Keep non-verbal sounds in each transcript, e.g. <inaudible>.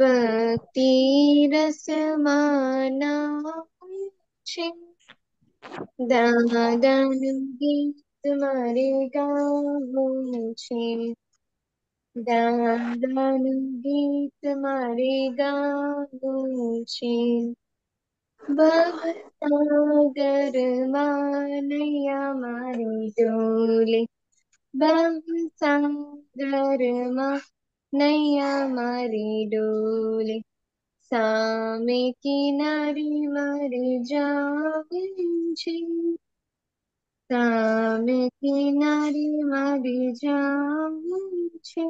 भक्ति रस माना दादान गीत मारे गा छे दादान गीत मारे गाँव छे भक्तागर मानैया मारी डोले भक्तागर मा नैया मारी डोले सामे नारी मारे जावे छे सामे किनारी मारे जावे छे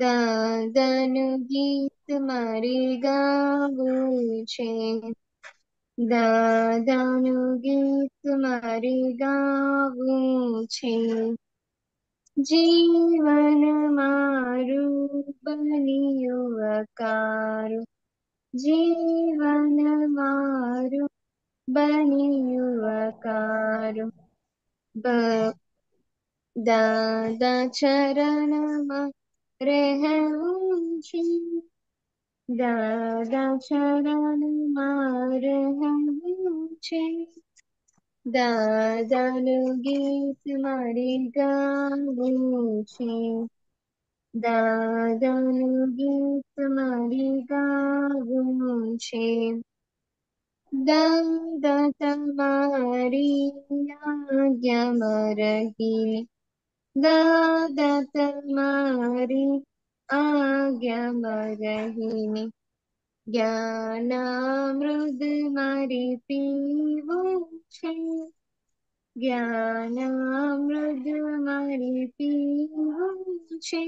દાદાનું गीत મારે ગાવું છે દાદાનું ગીત મારે ગાવું છે જીવન મારું બન્યું અકારું જીવન મારું બન્યું અકારું દાદા ચરણમાં રહેવું છે દાદા ચરણમાં રહેવું છે दादा गीत मारी गाँवी दादा गीत मारी गाँवी दादा तमारी मारही दादा तमारी आज्ञा मारही જ્ઞાનામૃત મારે પીવું છે જ્ઞાનામૃત મારે પીવું છે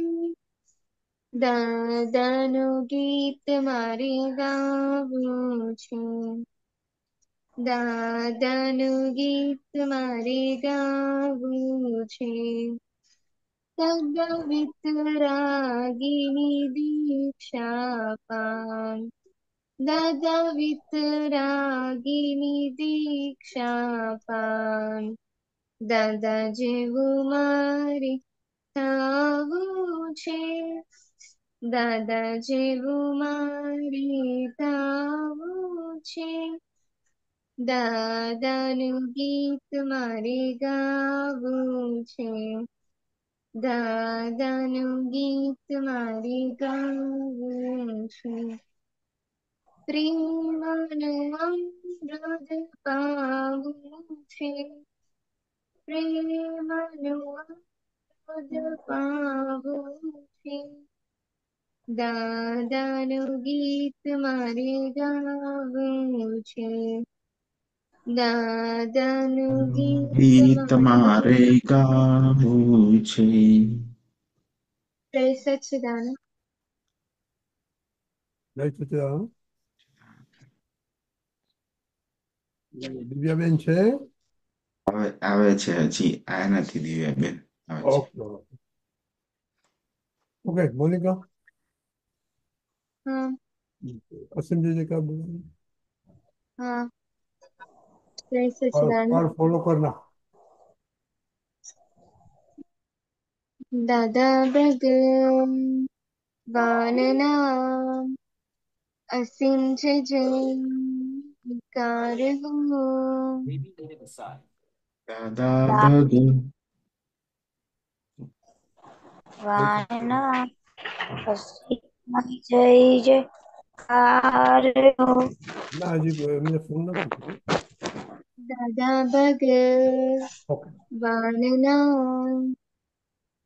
દાદાનું ગીત મારે ગાવું છે દાદાનું ગીત મારે ગાવું છે સગવિત રાગીની દીક્ષા પામ ददवितरागिणि दीक्षापान् दद जेवुमारि तावूचे दद जेवुमारि तावूचे દાદાનું ગીત મારે ગાવું છે દાદાનું ગીત મારે ગાવું છે प्रेमनुमृदपाबुषे प्रेमनुमृदपाबुषे દાદાનું ગીત મારે ગાવું છે દાદાનું ગીત મારે ગાવું છે જય સચિદાન જય સચિદાન દિવ્યાબેન છે આવે આવે છે હજી આ નથી દિવ્યાબેન આવે છે ઓકે મોનિકા હા અસિમજી જે કા બોલો हाँ जय सचिदानंद और फॉलो करना दादा भगवान नाम असीम जय God is alone. Da, da, da, da. Why not? Assim de jeito, caro. Não, digo, é minha funda. Dada bagu. Vale não.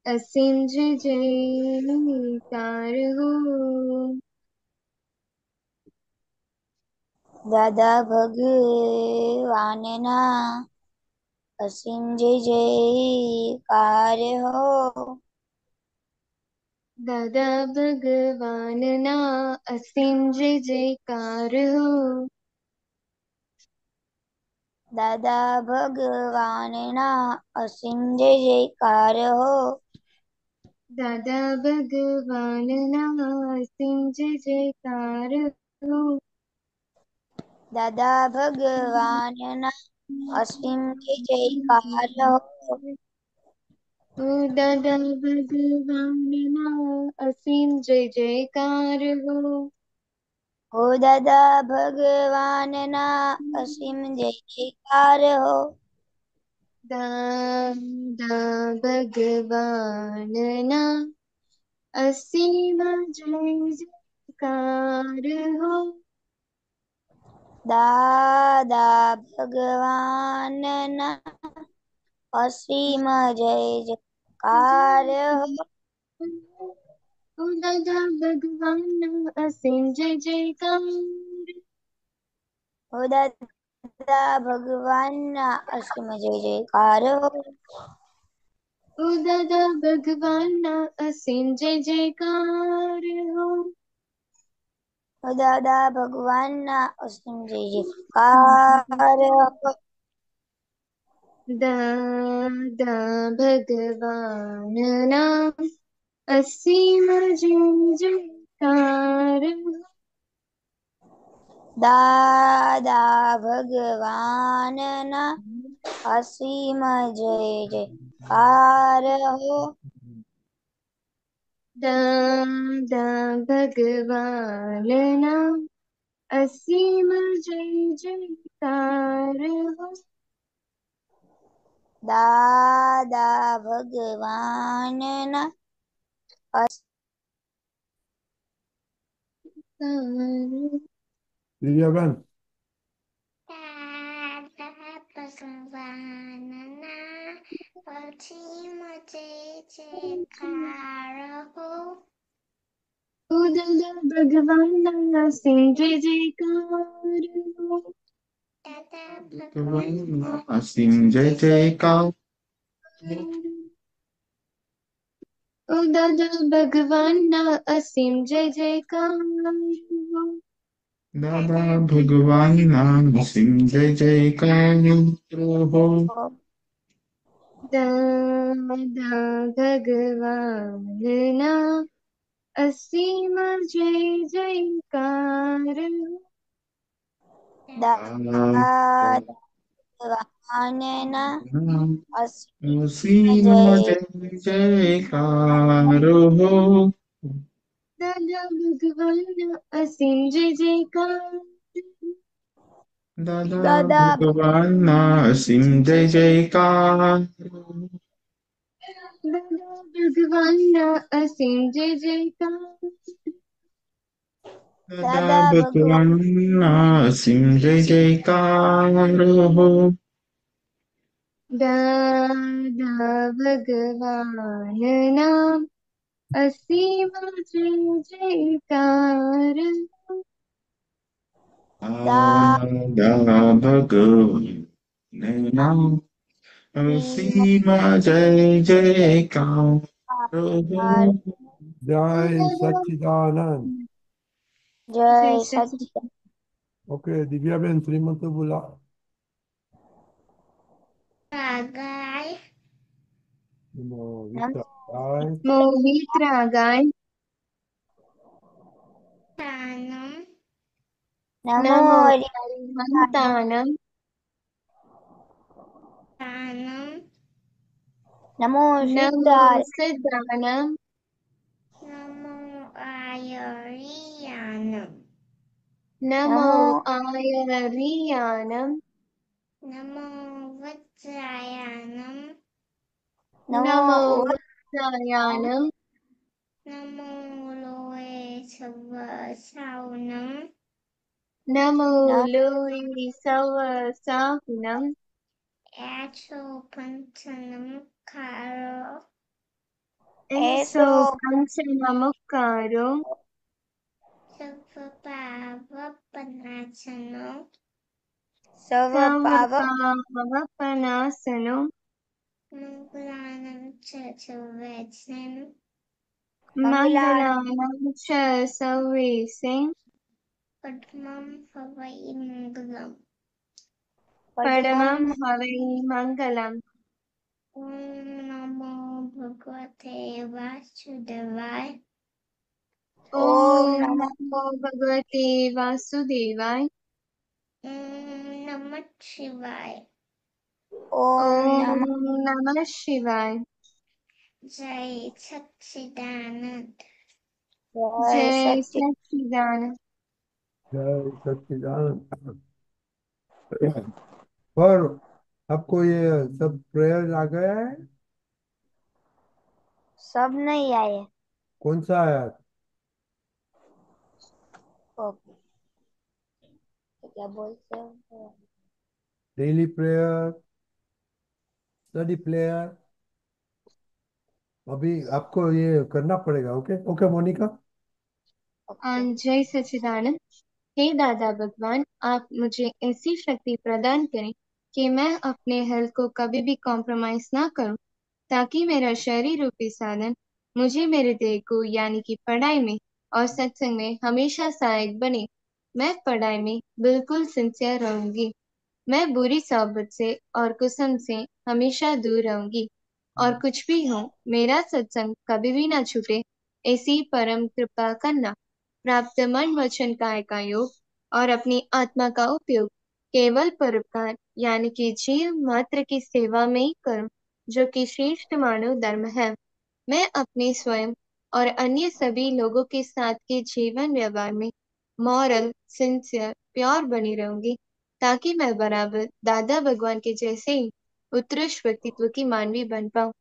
Assim de jeito, caro. દાદા ભગવાને ના અસીમ જય જય કાર હો દાદા ભગવાન ના અસીમ જય જયકાર હો દાદા ભગવાન ના અસીમ જય જયકાર હો દાદા ભગવાન ના અસીમ જય જયકાર હો दादा भगवान असीम के जयकार हो दादा भगवान असीम जय जयकार हो हो दादा भगवान ना असीम जय जयकार हो दादा भगवान ना असीम जय जयकार हो દાદા ભગવાનના અસીમ જય જયકાર હો દાદા ભગવાનના અસીમ જય જયકાર હો દાદા ભગવાનના અસીમ જય જયકાર હો ઓ દાદા ભગવાનના અસીમ જય જયકાર હો हम्म। दादा भगवान ना उसम जी जी कार दादा भगवान ना असीम जी जी कार दादा भगवान ना असीम जय जय कार हो दम दम भगवान नाम असीम जय जयकार हो दादा भगवानना દિવ્યાબેન Timothy Chikarahu. Udala Bhagavan Sindhi Jekaru. Tata Bhagavan Sindhi Jekaru. Udala Bhagavan Asim Jai Jai Karu. Dada Bhagavan Asim Jai Jai Karu. दादा भगवानना असीम जय जयकार दादा जय कार हो भगवान असीम जय जयकार दादा भगवान सिंह जय जयकार दादा भगवान नरसिंह जय जयकार भगवान नरसिंह जय जयकार दादा भगवान नाम असीम जय जयकार đa đa ba cử nên năng si ma jay jay cao Jai Satchidanand. Jai Satchidanand. Okay, Divya Ben, Srimanta Bula. Tragai. No, Tragai. No, gai Tano. Nam Nam mô Di Đà Phật Tà Nam Tà Nam Nam mô Di Đà Nam Nam mô A Di Đà Nam Nam mô A Di Đà Nam Nam mô Vajrayana Nam mô Vajrayana Nam mô Lô Sơ Vơ Sao Nam Namu Lui Sava Sakunam Acho Panchanam Karo Eso Panchanam Karo Sarvapavapanasano Sarvapavapanasano Mangalanam Chaturvetsam Mangalanam Chasurvetsam படமாம் ஹவை மங்கலம் படமாம் ஹவை மங்கலம் ஓம் நமோ பகவதே வாசுதேவாய் ஓம் நமோ பகவதே வாசுதேவாய் ஓம் நம சிவாய் ஓம் நம சிவாய் ஜெய் சச்சிதானந்த் ஜெய் சச்சிதானந்த் पर आपको ये सब प्रेयर आ गया है सब नहीं आए कौन सा आया क्या बोलते हैं डेली प्रेयर स्टडी प्रेयर अभी आपको ये करना पड़ेगा ओके ओके मोनिका हाँ, जय सचिदानंद हे दादा भगवान आप मुझे ऐसी शक्ति प्रदान करें कि मैं अपने हेल्थ को कभी भी कॉम्प्रोमाइज ना करूं ताकि मेरा शरीर रूपी साधन मुझे मेरे देह को यानी कि पढ़ाई में और सत्संग में हमेशा सहायक बने मैं पढ़ाई में बिल्कुल सिंसियर रहूंगी मैं बुरी सहबत से और कुसम से हमेशा दूर रहूंगी और कुछ भी हो मेरा सत्संग कभी भी ना छूटे ऐसी परम कृपा करना प्राप्त मन वचन काय का योग और अपनी आत्मा का उपयोग केवल परोपकार यानी कि जीव मात्र की सेवा में ही करूं जो कि श्रेष्ठ मानव धर्म है मैं अपने स्वयं और अन्य सभी लोगों के साथ के जीवन व्यवहार में मॉरल सिंसियर प्योर बनी रहूंगी ताकि मैं बराबर दादा भगवान के जैसे ही उत्कृष्ट व्यक्तित्व की मानवी बन पाऊं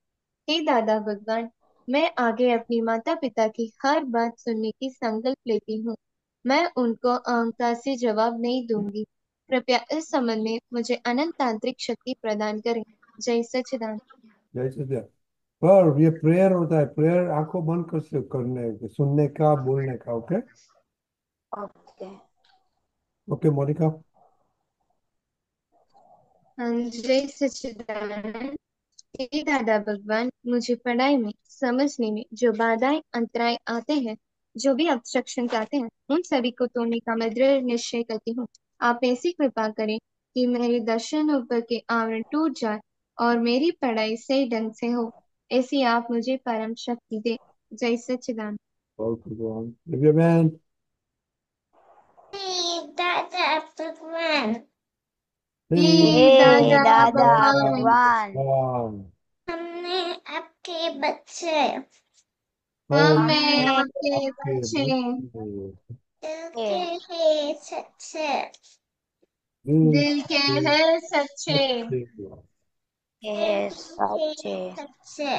हे दादा भगवान मैं आगे अपनी माता पिता की हर बात सुनने की संकल्प लेती हूँ मैं उनको अहंकार से जवाब नहीं दूंगी कृपया इस संबंध में मुझे अनंत तांत्रिक शक्ति प्रदान करें जय सचिदान जय सचिदान पर ये प्रेयर होता है प्रेयर आंखों बंद कर करने सुनने का बोलने का ओके ओके ओके मोनिका जय सचिदानंद दादा भगवान मुझे पढ़ाई में समझने में जो बाधाएं अंतराय आते हैं जो भी ऑब्स्ट्रक्शन आते हैं उन सभी को तोड़ने का मैं दृढ़ निश्चय करती हूँ आप ऐसी कृपा करें कि मेरे दर्शन ऊपर के आवरण टूट जाए और मेरी पढ़ाई सही ढंग से हो ऐसी आप मुझे परम शक्ति दे जय सचिदान भगवान दादा भगवान हमने आपके बच्चे हमें आपके बच्चे दिल के है सच्चे दिल के है सच्चे सच्चे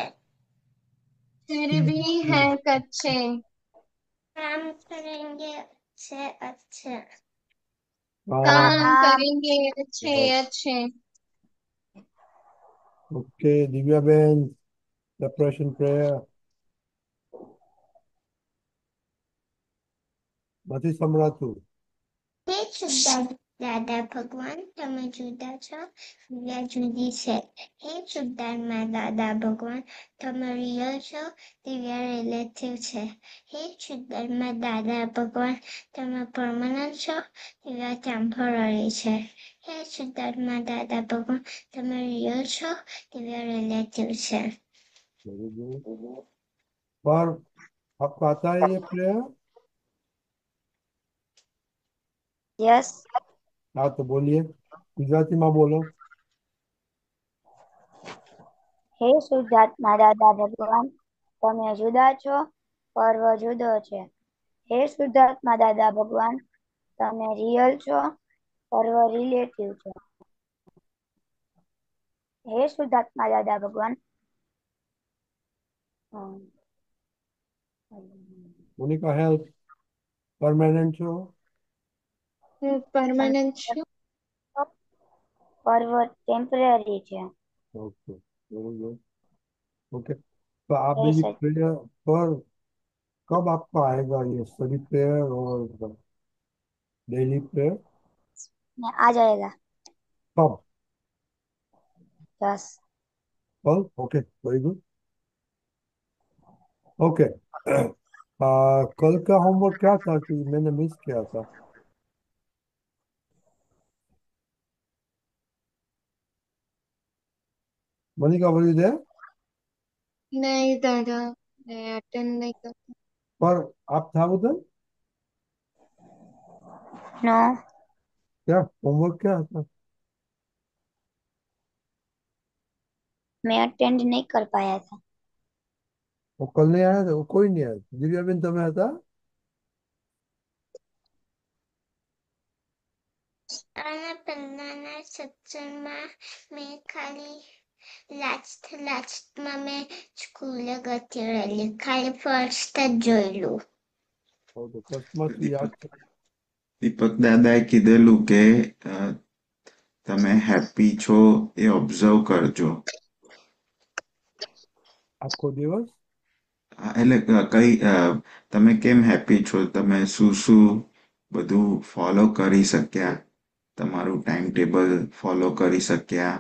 सिर भी है कच्चे काम करेंगे अच्छे अच्छे हाँ। ओके दिव्या बहन डिप्रेशन प्रेयर નથી સંભળાતું દાદા ભગવાન તમે જુદા છો દિવ્યા જુદી છે હે ચૂકદારમાં દાદા ભગવાન તમે રિયલ છો દિવ્યા રિલેટિવ છે હે ચૂકદારમાં દાદા ભગવાન તમે પરમાનન્ટ છો દિવ્યા ટેમ્પરરી છે હે ચૂકદારમાં દાદા ભગવાન તમે રિયલ છો દિવ્યા રિલેટિવ છે और आपको आता है ये प्रेयर यस yes. હા તો બોલીએ ગુજરાતીમાં બોલો હે સુજાત દાદા ભગવાન તમે જુદા છો પર્વ જુદો છે હે સુધાર્થમા દાદા ભગવાન તમે રિયલ છો પર્વ રિલેટિવ છે હે સુધાર્થમા દાદા ભગવાન મોનિકા હેલ્પ પરમેનન્ટ છો ओके तो आप प्रेयर पर कब आपको आएगा ये स्टडी प्रेयर और डेली प्रेयर आ जाएगा कब दस कल ओके वेरी गुड ओके कल का होमवर्क क्या था कि मैंने मिस किया था Monica, were you there? नहीं दादा मैं अटेंड नहीं कर पर आप था उधर नो क्या होमवर्क क्या था मैं अटेंड नहीं कर पाया था वो कल नहीं आया था वो कोई नहीं आया था दिव्या बेन તમે હતા આના પહેલાના સત્સંગમાં મેં ખાલી લાચ તલાચ મમે ચકુલ ગોતરેલી કલર ફોર સ્ટેજોલુ ફોર ગોસ્મેટિયા દીપક ને દેલું કે તમે હેપી છો એ ઓબ્ઝર્વ કરજો આ スコ દેવા એ કઈ તમે કેમ હેપી છો તમે સુ સુ બધું ફોલો કરી શક્યા તમારો ટાઈમ ટેબલ ફોલો કરી શક્યા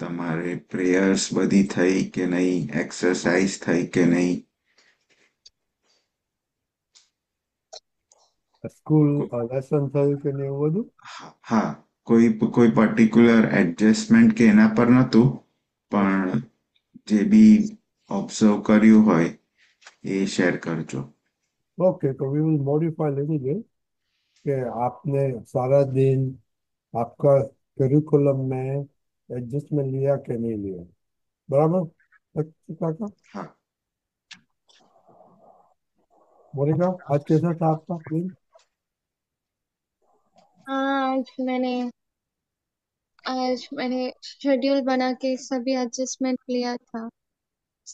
તમારે પ્રેયર્સ બધી થઈ કે નહીં એક્સરસાઇઝ થઈ કે નહીં સ્કૂલ લેસન થયું કે નહીં એવું બધું હા કોઈ કોઈ પર્ટિક્યુલર એડજસ્ટમેન્ટ કે એના પર નહોતું પણ જે બી ઓબ્ઝર્વ કર્યું હોય એ શેર કરજો ઓકે તો વી વિલ મોડિફાય લેંગ્વેજ કે આપને સારા દિન આપકા કરિકુલમ મેં एडजस्टमेंट लिया कि नहीं लिया बराबर काका हाँ आज कैसा था आपका दिन आज मैंने आज मैंने शेड्यूल बना के सभी एडजस्टमेंट लिया था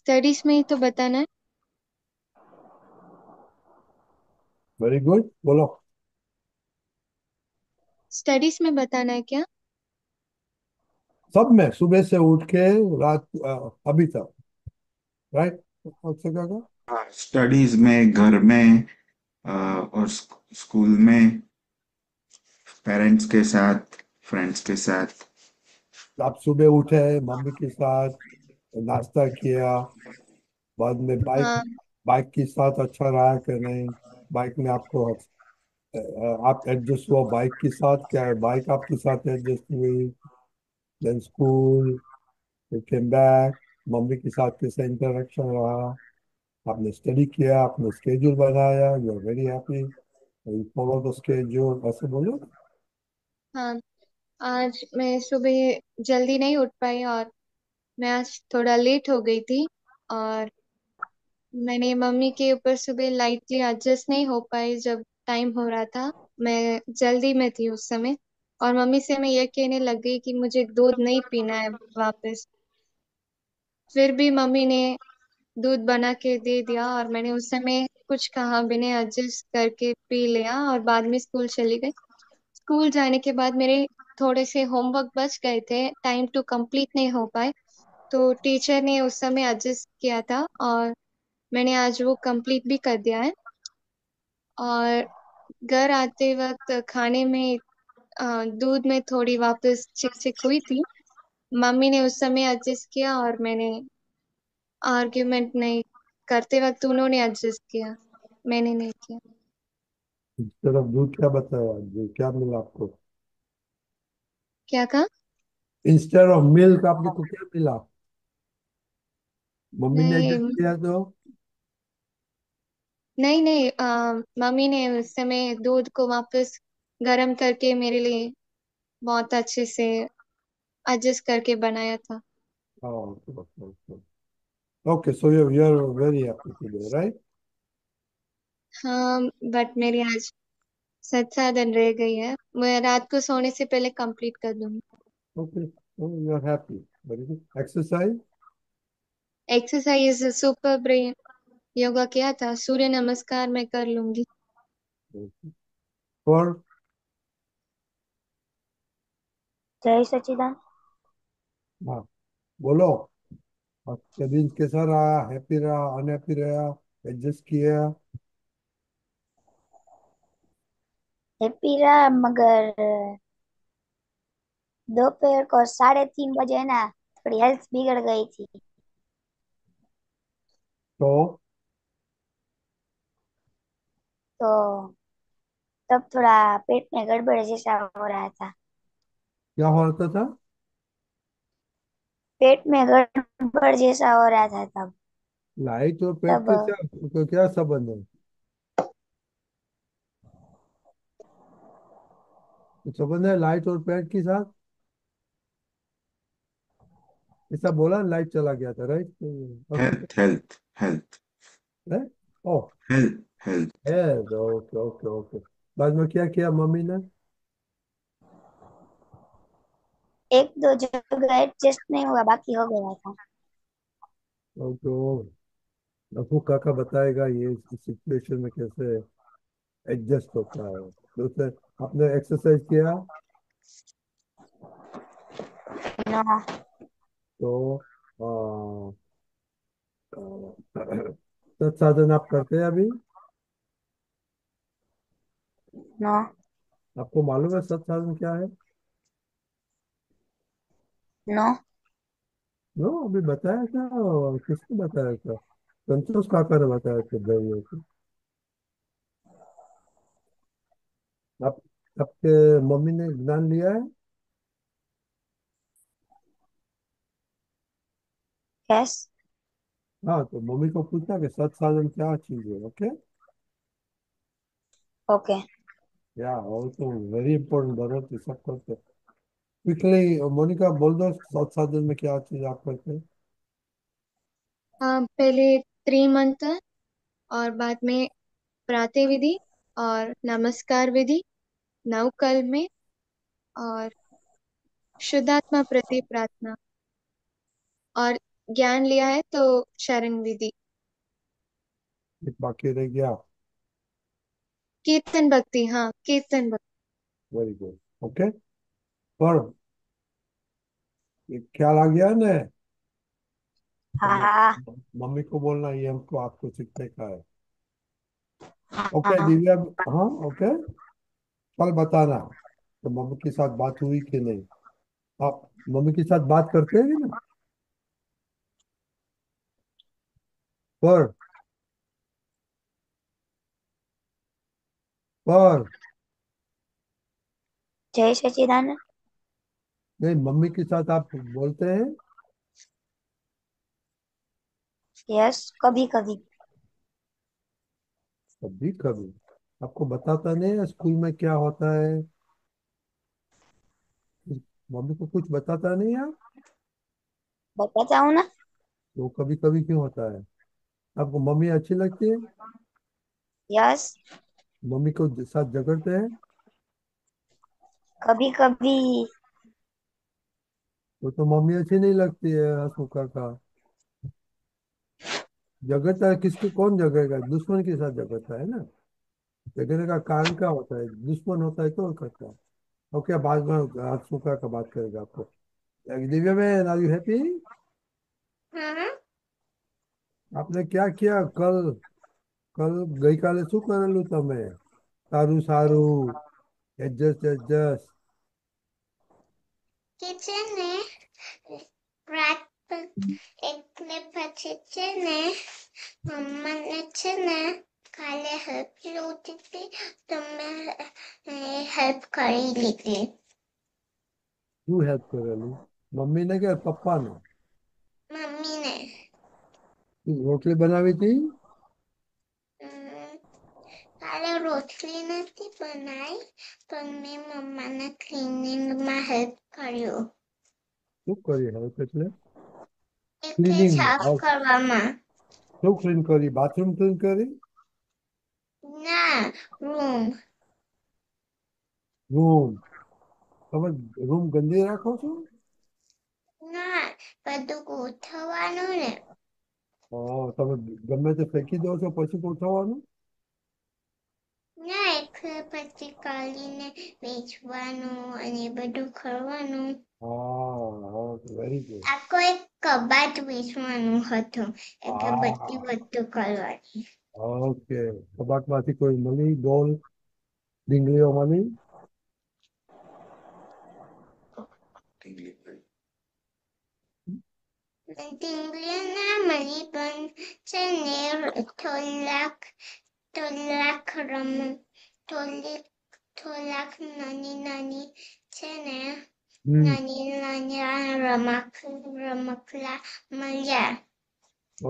स्टडीज में ही तो बताना है वेरी गुड बोलो स्टडीज में बताना है क्या सब में सुबह से उठ के रात अभी तक राइट आपसे क्या स्टडीज हाँ, में घर में और स्कूल में पेरेंट्स के साथ फ्रेंड्स के साथ आप सुबह उठे मम्मी के साथ नाश्ता किया बाद में बाइक हाँ। बाइक के साथ अच्छा रहा कि नहीं बाइक में आपको आप एडजस्ट हुआ बाइक के साथ क्या है बाइक आपके साथ एडजस्ट हुई देन स्कूल फिर केम बैक मम्मी के साथ कैसा अच्छा इंटरेक्शन रहा आपने स्टडी किया आपने स्केड्यूल बनाया you are very happy you follow the schedule ऐसे बोलो हाँ आज मैं सुबह जल्दी नहीं उठ पाई और मैं आज थोड़ा लेट हो गई थी और मैंने मम्मी के ऊपर सुबह लाइटली एडजस्ट नहीं हो पाई जब टाइम हो रहा था मैं जल्दी में थी उस समय और मम्मी से मैं ये कहने लग गई कि मुझे दूध नहीं पीना है वापस फिर भी मम्मी ने दूध बना के दे दिया और मैंने उस समय कुछ कहा बिना एडजस्ट करके पी लिया और बाद में स्कूल चली गई स्कूल जाने के बाद मेरे थोड़े से होमवर्क बच गए थे टाइम टू कंप्लीट नहीं हो पाए तो टीचर ने उस समय एडजस्ट किया था और मैंने आज वो कंप्लीट भी कर दिया है और घर आते वक्त खाने में दूध में थोड़ी वापस चिपचिक हुई थी मम्मी ने उस समय एडजस्ट किया और मैंने आर्ग्यूमेंट नहीं करते वक्त उन्होंने एडजस्ट किया मैंने नहीं किया चलो तो दूध क्या बताया दूध क्या मिला आपको क्या कहा इंस्टेड ऑफ मिल्क आपको तो क्या मिला मम्मी ने एडजस्ट किया तो नहीं नहीं मम्मी ने उस समय दूध को वापस गरम करके मेरे लिए बहुत अच्छे से एडजस्ट करके बनाया था okay oh, okay, okay. Okay, so you you are very happy today, हाँ बट मेरी आज सत्रह दिन रह गई है मैं रात को सोने से पहले कंप्लीट कर दूंगी okay so you are happy. Very good. Exercise? Exercise super brain yoga किया था सूर्य नमस्कार मैं कर लूंगी Okay. जय सचिदान हाँ बोलो और सेविंग कैसा रहा हैप्पी रहा अनहैप्पी रहा एडजस्ट किया हैप्पी रहा मगर दोपहर को साढ़े तीन बजे ना थोड़ी हेल्थ बिगड़ गई थी तो तो तब थोड़ा पेट में गड़बड़ जैसा हो रहा था क्या हो रहा था पेट में गड़बड़ जैसा हो रहा था तब लाइट और पेट का क्या तो क्या संबंध है संबंध है लाइट और पेट के साथ ऐसा बोला लाइट चला गया था right health health health oh health health health okay okay okay बाद में क्या किया मम्मी ने एक दो जो गए टेस्ट नहीं हुआ बाकी हो गया था तो नफू काका बताएगा ये सिचुएशन में कैसे एडजस्ट होता है दूसरे आपने एक्सरसाइज किया ना तो आ, तो साधन आप करते हैं अभी ना आपको मालूम है सत्साधन क्या है नो नो अभी बताया था और किसको बताया था संतोष काकर बताया था दवाइयों को आप आपके मम्मी ने ज्ञान लिया है यस हाँ तो मम्मी को पूछना कि सत साधन क्या चीज है ओके ओके या वो तो वेरी इंपॉर्टेंट जरूरत है सब करते क्विकली मोनिका बोल दो सात सात दिन में क्या चीज आप करते हैं हाँ पहले मंत्र और बाद में प्रातः विधि और नमस्कार विधि नवकल में और शुद्धात्मा प्रति प्रार्थना और ज्ञान लिया है तो शरण विधि एक बाकी रह गया कीर्तन भक्ति हाँ कीर्तन भक्ति वेरी गुड ओके पर ये ख्याल आ गया ने हाँ। मम्मी को बोलना ये हमको आपको सीखने का है हाँ। ओके दिव्या हाँ ओके कल बताना तो मम्मी के साथ बात हुई कि नहीं आप मम्मी के साथ बात करते हैं ना पर पर जय सचिदानंद नहीं मम्मी के साथ आप बोलते हैं यस कभी कभी कभी कभी आपको बताता नहीं है स्कूल में क्या होता है मम्मी को कुछ बताता नहीं आप बताता हूँ ना तो कभी कभी क्यों होता है आपको मम्मी अच्छी लगती है यस मम्मी को साथ झगड़ते हैं कभी कभी वो तो मम्मी अच्छी नहीं लगती है अशोका का जगत है किसको कौन जगेगा दुश्मन के साथ जगता है ना जगने का कारण क्या होता है दुश्मन होता है तो और करता है और क्या बात अशोका का बात करेगा आपको दिव्या में आर यू हैप्पी आपने क्या किया कल कल गई काले शू करेलू તમે सारू सारू एडजस्ट एडजस्ट किचन है एक में किचन है मम्मा ने किचन है काले हेल्प लोटी थी तो मैं हेल्प कर ही तू हेल्प कर ली मम्मी ने क्या पापा ने मम्मी ने तो रोटी बनावी थी કાલે રોટલી નથી બનાવી પણ મેં મમ્માના ક્લિનિંગમાં હેલ્પ કર્યો શું કરી હેલ્પ એટલે ક્લિનિંગ સાફ કરવામાં શું ક્લીન કરી બાથરૂમ ક્લીન કરી ના રૂમ રૂમ તમે રૂમ ગંદી રાખો છો ના બધું ગોઠવવાનું ને હા તમે ગમે તે ફેંકી દો છો પછી ગોઠવવાનું ના એક પછી કાઢીને વેચવાનું અને બધું કરવાનું વેરી ગુડ આખો એક કબાટ વેચવાનું હતું એટલે બધી બધું કરવાની ઓકે કબાટમાંથી કોઈ મળી ગોલ ડીંગલીઓ મળી ડીંગલીઓ ના મળી પણ છે ને અઢો lakh Tolak Ramon. Tolik Tolak Nani Nani Çene. Hmm. Nani Nani Ramak Ramakla Malya.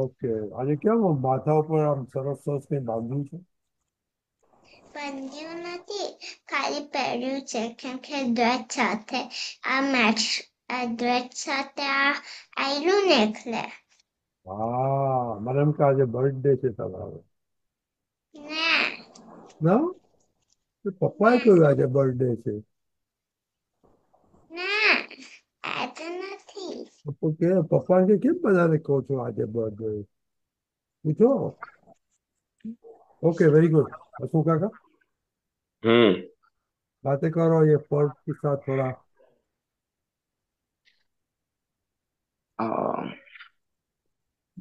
Okay અને કેમ માથા ઉપર આમ સરસ સરસ કઈ બાંધ્યું છે બાંધ્યું નથી ખાલી પહેર્યું છે કેમ કે દ્વેત સાથે આ મેચ આ દ્વેત સાથે આ આયલું ને એટલે હા મને એમ કે આજે બર્થડે છે તમારો ना तो पप्पा को आज बर्थडे से ना के पप्पा के क्या बजाने को तो आज बर्थडे पूछो ओके वेरी गुड अशोक का बातें करो ये पर्व के साथ थोड़ा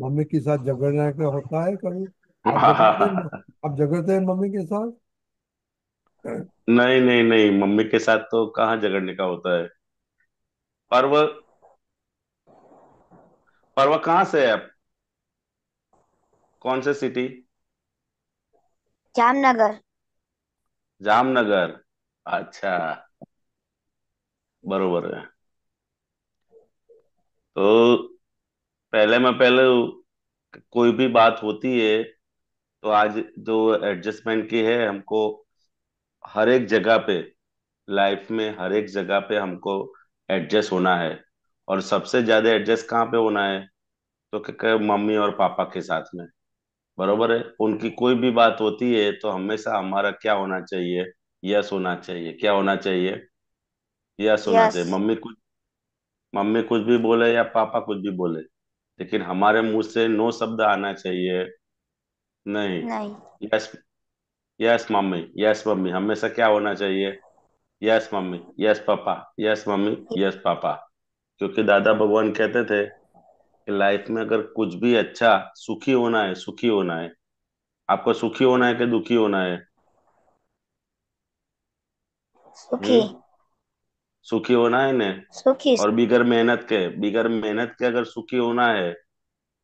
मम्मी के साथ झगड़ना होता है कभी हाँ, हाँ, हाँ। आप झगड़ते हैं मम्मी के साथ नहीं नहीं नहीं मम्मी के साथ तो कहाँ झगड़ने का होता है पर्व पर्व कहाँ से है आप कौन से सिटी जामनगर जामनगर अच्छा बरोबर है तो पहले में पहले कोई भी बात होती है तो आज जो एडजस्टमेंट की है हमको हर एक जगह पे लाइफ में हर एक जगह पे हमको एडजस्ट होना है और सबसे ज्यादा एडजस्ट कहाँ पे होना है तो क्या मम्मी और पापा के साथ में बरोबर है उनकी कोई भी बात होती है तो हमेशा हमारा क्या होना चाहिए यस होना चाहिए क्या होना चाहिए यस होना चाहिए मम्मी कुछ मम्मी कुछ भी बोले या पापा कुछ भी बोले लेकिन हमारे मुंह से नो शब्द आना चाहिए नहीं yes yes mummy yes mummy हमेशा क्या होना चाहिए yes mummy yes papa yes mummy yes papa क्योंकि दादा भगवान कहते थे कि लाइफ में अगर कुछ भी अच्छा सुखी होना है सुखी होना है आपको सुखी होना है कि दुखी होना है सुखी हम्म। सुखी होना है ने सुखी और बिगर मेहनत के बिगर मेहनत के अगर सुखी होना है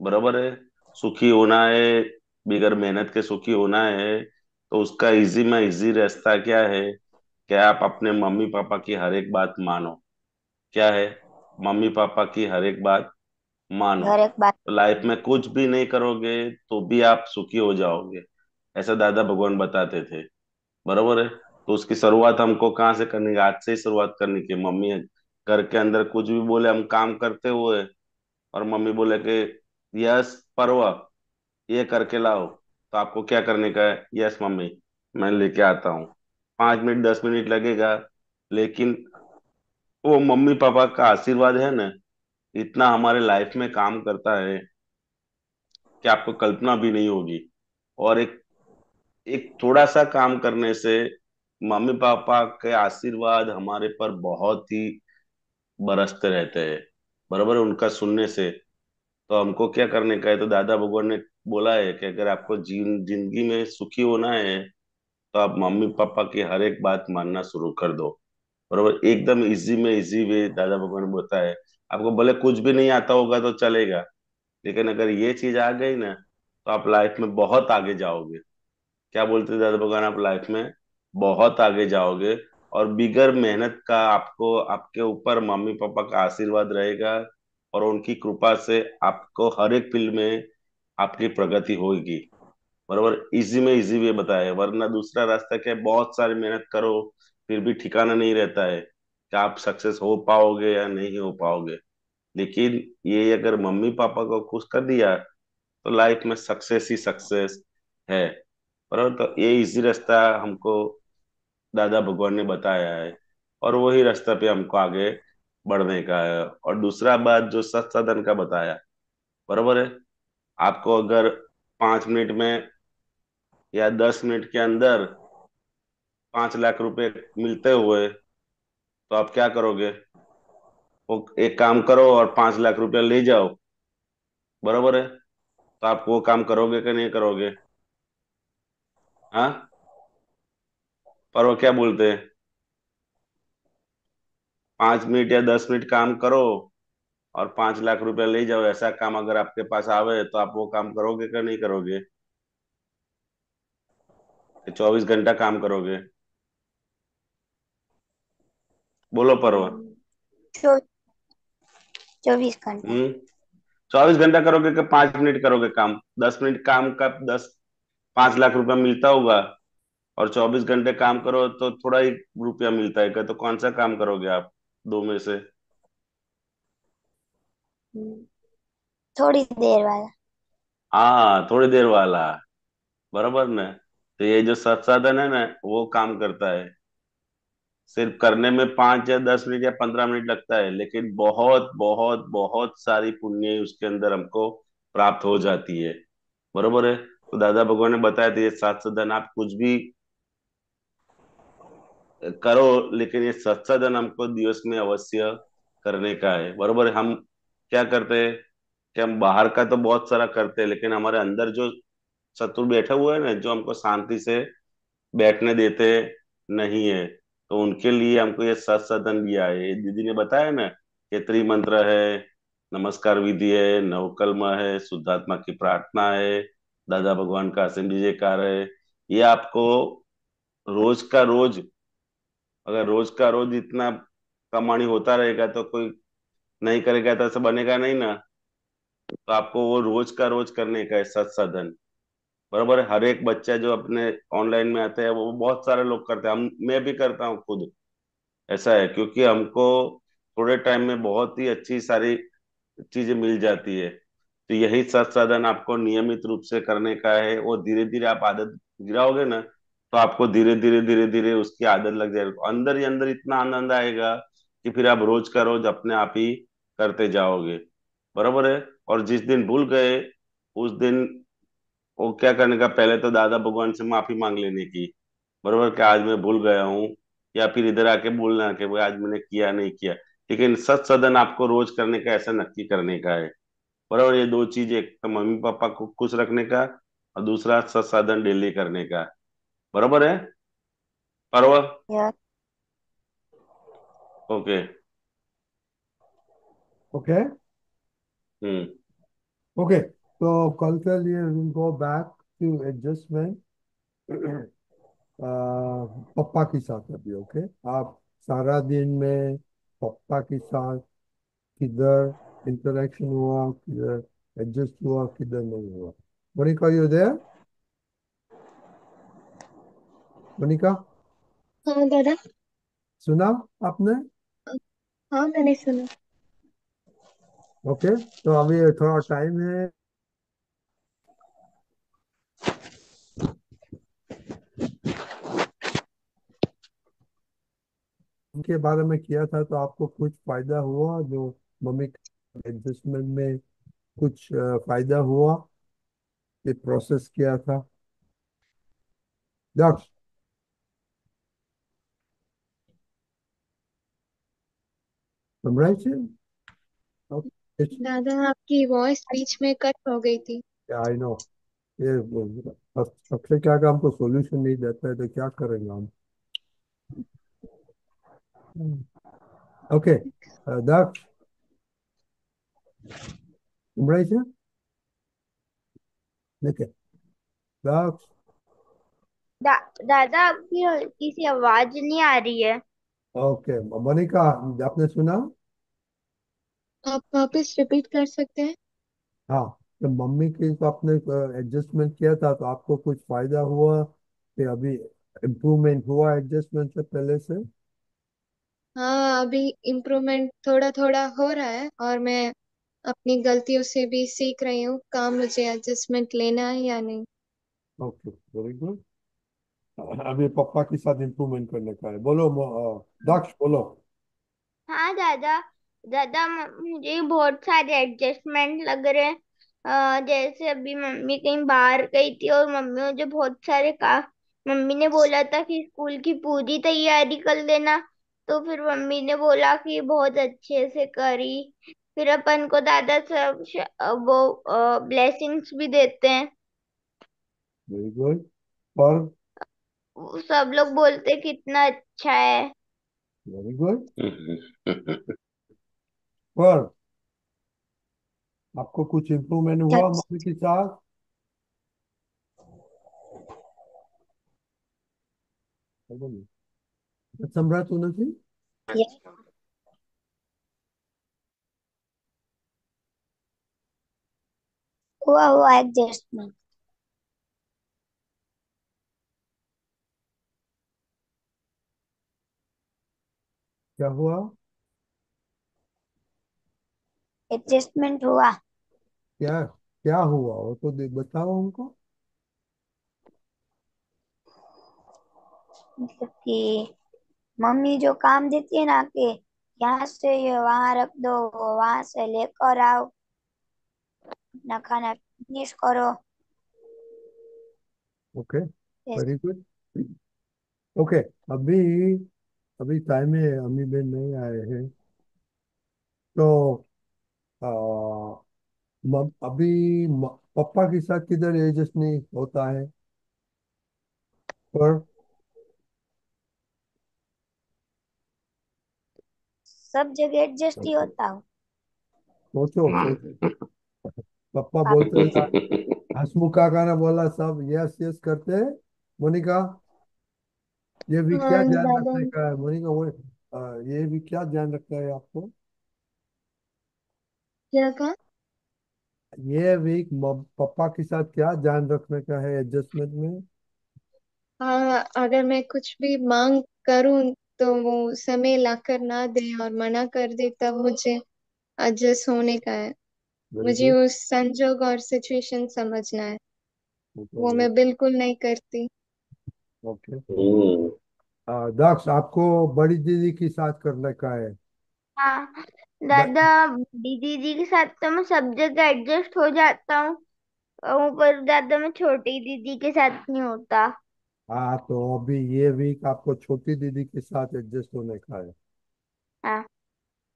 बराबर है सुखी होना है बिगर मेहनत के सुखी होना है तो उसका इजी में इजी रास्ता क्या है कि आप अपने मम्मी पापा की हर एक बात मानो क्या है मम्मी पापा की हर एक बात मानो हर एक बात तो लाइफ में कुछ भी नहीं करोगे तो भी आप सुखी हो जाओगे ऐसा दादा भगवान बताते थे बरोबर है तो उसकी शुरुआत हमको कहाँ से करनी है आज से ही शुरुआत करनी की मम्मी घर के अंदर कुछ भी बोले हम काम करते हुए और मम्मी बोले कि यस पर्व ये करके लाओ तो आपको क्या करने का है यस मम्मी मैं लेके आता हूँ पांच मिनट दस मिनट लगेगा लेकिन वो मम्मी पापा का आशीर्वाद है ना इतना हमारे लाइफ में काम करता है कि आपको कल्पना भी नहीं होगी और एक एक थोड़ा सा काम करने से मम्मी पापा के आशीर्वाद हमारे पर बहुत ही बरसते रहते हैं बराबर उनका सुनने से तो हमको क्या करने का है तो दादा भगवान ने बोला है कि अगर आपको जीवन जिंदगी में सुखी होना है तो आप मम्मी पापा की हर एक बात मानना शुरू कर दो बरबर एकदम इजी में इजी वे दादा भगवान है आपको भले कुछ भी नहीं आता होगा तो चलेगा लेकिन अगर ये चीज आ गई ना तो आप लाइफ में बहुत आगे जाओगे क्या बोलते दादा भगवान आप लाइफ में बहुत आगे जाओगे और बिगर मेहनत का आपको आपके ऊपर मम्मी पापा का आशीर्वाद रहेगा और उनकी कृपा से आपको हर एक फील्ड में आपकी प्रगति होगी बरबर इजी में इजी वे बताए वरना दूसरा रास्ता क्या है बहुत सारी मेहनत करो फिर भी ठिकाना नहीं रहता है कि आप सक्सेस हो पाओगे या नहीं हो पाओगे लेकिन ये अगर मम्मी पापा को खुश कर दिया तो लाइफ में सक्सेस ही सक्सेस है बरबर तो ये इजी रास्ता हमको दादा भगवान ने बताया है और वही रास्ता पे हमको आगे बढ़ने का है और दूसरा बात जो सत्साधन का बताया बराबर है आपको अगर पांच मिनट में या दस मिनट के अंदर पांच लाख रुपए मिलते हुए तो आप क्या करोगे वो एक काम करो और पांच लाख रुपया ले जाओ बराबर है तो आप वो काम करोगे कि नहीं करोगे हाँ पर वो क्या बोलते हैं पांच मिनट या दस मिनट काम करो और पांच लाख रुपया ले जाओ ऐसा काम अगर आपके पास आवे तो आप वो काम करोगे क्या नहीं करोगे चौबीस घंटा काम करोगे बोलो परवा चौबीस घंटा हम्म। चौबीस घंटा करोगे कि पांच मिनट करोगे काम दस मिनट काम का दस पांच लाख रुपया मिलता होगा और चौबीस घंटे काम करो तो थोड़ा ही रुपया मिलता है तो कौन सा काम करोगे आप दो में से थोड़ी देर वाला हाँ थोड़ी देर वाला बराबर ना तो ये जो सत्साधन है ना वो काम करता है सिर्फ करने में पांच या दस मिनट या पंद्रह मिनट लगता है लेकिन बहुत बहुत बहुत सारी पुण्य उसके अंदर हमको प्राप्त हो जाती है बरोबर है तो दादा भगवान ने बताया था ये सात सदन आप कुछ भी करो लेकिन ये सत्साधन हमको दिवस में अवश्य करने का है बरोबर हम क्या करते हैं कि हम बाहर का तो बहुत सारा करते हैं लेकिन हमारे अंदर जो शत्रु बैठा हुआ है ना जो हमको शांति से बैठने देते नहीं है तो उनके लिए हमको ये सत्सदन दिया है दीदी ने बताया ना कि त्रिमंत्र है नमस्कार विधि है नवकलमा है शुद्धात्मा की प्रार्थना है दादा भगवान का असेंबली जयकार है ये आपको रोज का रोज अगर रोज का रोज इतना कमाणी होता रहेगा तो कोई नहीं करेगा तो ऐसा बनेगा नहीं ना तो आपको वो रोज का रोज करने का है सत साधन बराबर हर एक बच्चा जो अपने ऑनलाइन में आता है वो बहुत सारे लोग करते हैं हम मैं भी करता हूँ खुद ऐसा है क्योंकि हमको थोड़े टाइम में बहुत ही अच्छी सारी चीजें मिल जाती है तो यही सत साधन आपको नियमित रूप से करने का है और धीरे धीरे आप आदत गिराओगे ना तो आपको धीरे धीरे धीरे धीरे उसकी आदत लग जाएगी अंदर ही अंदर इतना आनंद आएगा कि फिर आप रोज का रोज अपने आप ही करते जाओगे बराबर है और जिस दिन भूल गए उस दिन वो क्या करने का पहले तो दादा भगवान से माफी मांग लेने की बराबर क्या आज मैं भूल गया हूँ या फिर इधर आके बोलना कि भाई आज मैंने किया नहीं किया लेकिन सच सदन आपको रोज करने का ऐसा नक्की करने का है बराबर ये दो चीज एक तो मम्मी पापा को खुश रखने का और दूसरा सत साधन डेली करने का बराबर है પાર્વર ओके ओके हम्म ओके तो कल के लिए will go back to adjustment पप्पा के साथ अभी ओके okay? आप सारा दिन में पप्पा के साथ किधर इंटरेक्शन हुआ किधर एडजस्ट हुआ किधर नहीं हुआ कॉल यू देयर मोनिका हाँ दादा सुना आपने हाँ मैंने सुना ओके तो अभी थोड़ा टाइम है उनके बारे में किया था तो आपको कुछ फायदा हुआ जो मम्मी एडजस्टमेंट में कुछ फायदा हुआ ये प्रोसेस किया था दक्ष समराइजेशन दादा आपकी वॉइस बीच में कट हो गई थी आई नो ये सबसे क्या काम को सॉल्यूशन नहीं देता है तो क्या करेंगे हम okay uh, Doc. Right here? दादा आपकी किसी आवाज नहीं आ रही है ओके मोनिका आपने सुना आप वापस रिपीट कर सकते हैं हाँ तो मम्मी के तो आपने एडजस्टमेंट किया था तो आपको कुछ फायदा हुआ कि अभी इम्प्रूवमेंट हुआ एडजस्टमेंट से पहले से हाँ अभी इम्प्रूवमेंट थोड़ा थोड़ा हो रहा है और मैं अपनी गलतियों से भी सीख रही हूँ काम मुझे एडजस्टमेंट लेना है या नहीं ओके वेरी गुड अभी पप्पा के साथ इम्प्रूवमेंट करने का है बोलो दक्ष बोलो हाँ दादा दादा मुझे बहुत सारे एडजस्टमेंट लग रहे हैं जैसे अभी मम्मी कहीं बाहर गई थी और मम्मी मुझे बहुत सारे का मम्मी ने बोला था कि स्कूल की पूरी तैयारी कर लेना तो फिर मम्मी ने बोला कि बहुत अच्छे से करी फिर अपन को दादा सब वो ब्लेसिंग्स भी देते हैं वेरी गुड पर सब लोग बोलते कितना अच्छा है वेरी गुड <laughs> पर आपको कुछ इम्प्रूवमेंट हुआ अच्छा। मम्मी के साथ अच्छा, सम्राट उन्होंने हुआ हुआ एडजस्टमेंट क्या हुआ एडजस्टमेंट हुआ क्या क्या हुआ वो तो दे- बताओ हमको मतलब कि मम्मी जो काम देती है ना कि यहाँ से ये वहां रख दो वहां से लेकर आओ ना खाना फिनिश करो ओके वेरी गुड ओके अभी अभी टाइम में अम्मी बहन नहीं आए हैं तो आ, म, अभी म, पापा के साथ किधर एडजस्ट नहीं होता है पर सब जगह एडजस्ट ही होता हूँ सोचो हाँ। पापा बोलते हसमुखा <laughs> का ना बोला सब यस यस करते मोनिका हाँ, ये भी क्या ध्यान रखने का है मोनिका वो ये भी क्या ध्यान रखना है आपको क्या ये वीक पापा के साथ क्या ध्यान रखने का है एडजस्टमेंट में अगर मैं कुछ भी मांग करूं तो वो समय लाकर ना दे और मना कर दे तब मुझे एडजस्ट होने का है वेरी मुझे गुड उस संजोग और सिचुएशन समझना है वो मैं बिल्कुल नहीं करती ओके हम्म आ, दक्ष आपको बड़ी दीदी के साथ करने का है हाँ दादा दीदी दीदी के साथ तो मैं सब जगह एडजस्ट हो जाता हूँ अ, पर दादा मैं छोटी दीदी के साथ नहीं होता हाँ तो अभी ये वीक आपको छोटी दीदी के साथ एडजस्ट होने का है हाँ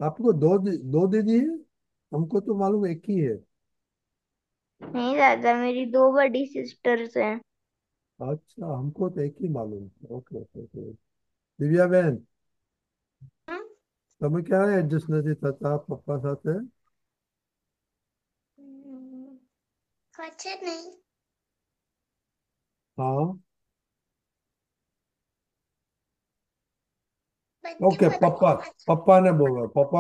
आपको दो दी, दो दीदी है हमको तो मालूम एक ही है नहीं दादा मेरी दो बड़ी सिस्टर्स हैं अच्छा हमको तो एक ही मालूम है ओके ओके ओके दिव्या बहन हाँ? तुम्हें क्या है जिस नदी तथा पप्पा साथ है अच्छा ओके बच्चे को देखो तो पप्पा अच्छा पप्पा ने बोला पप्पा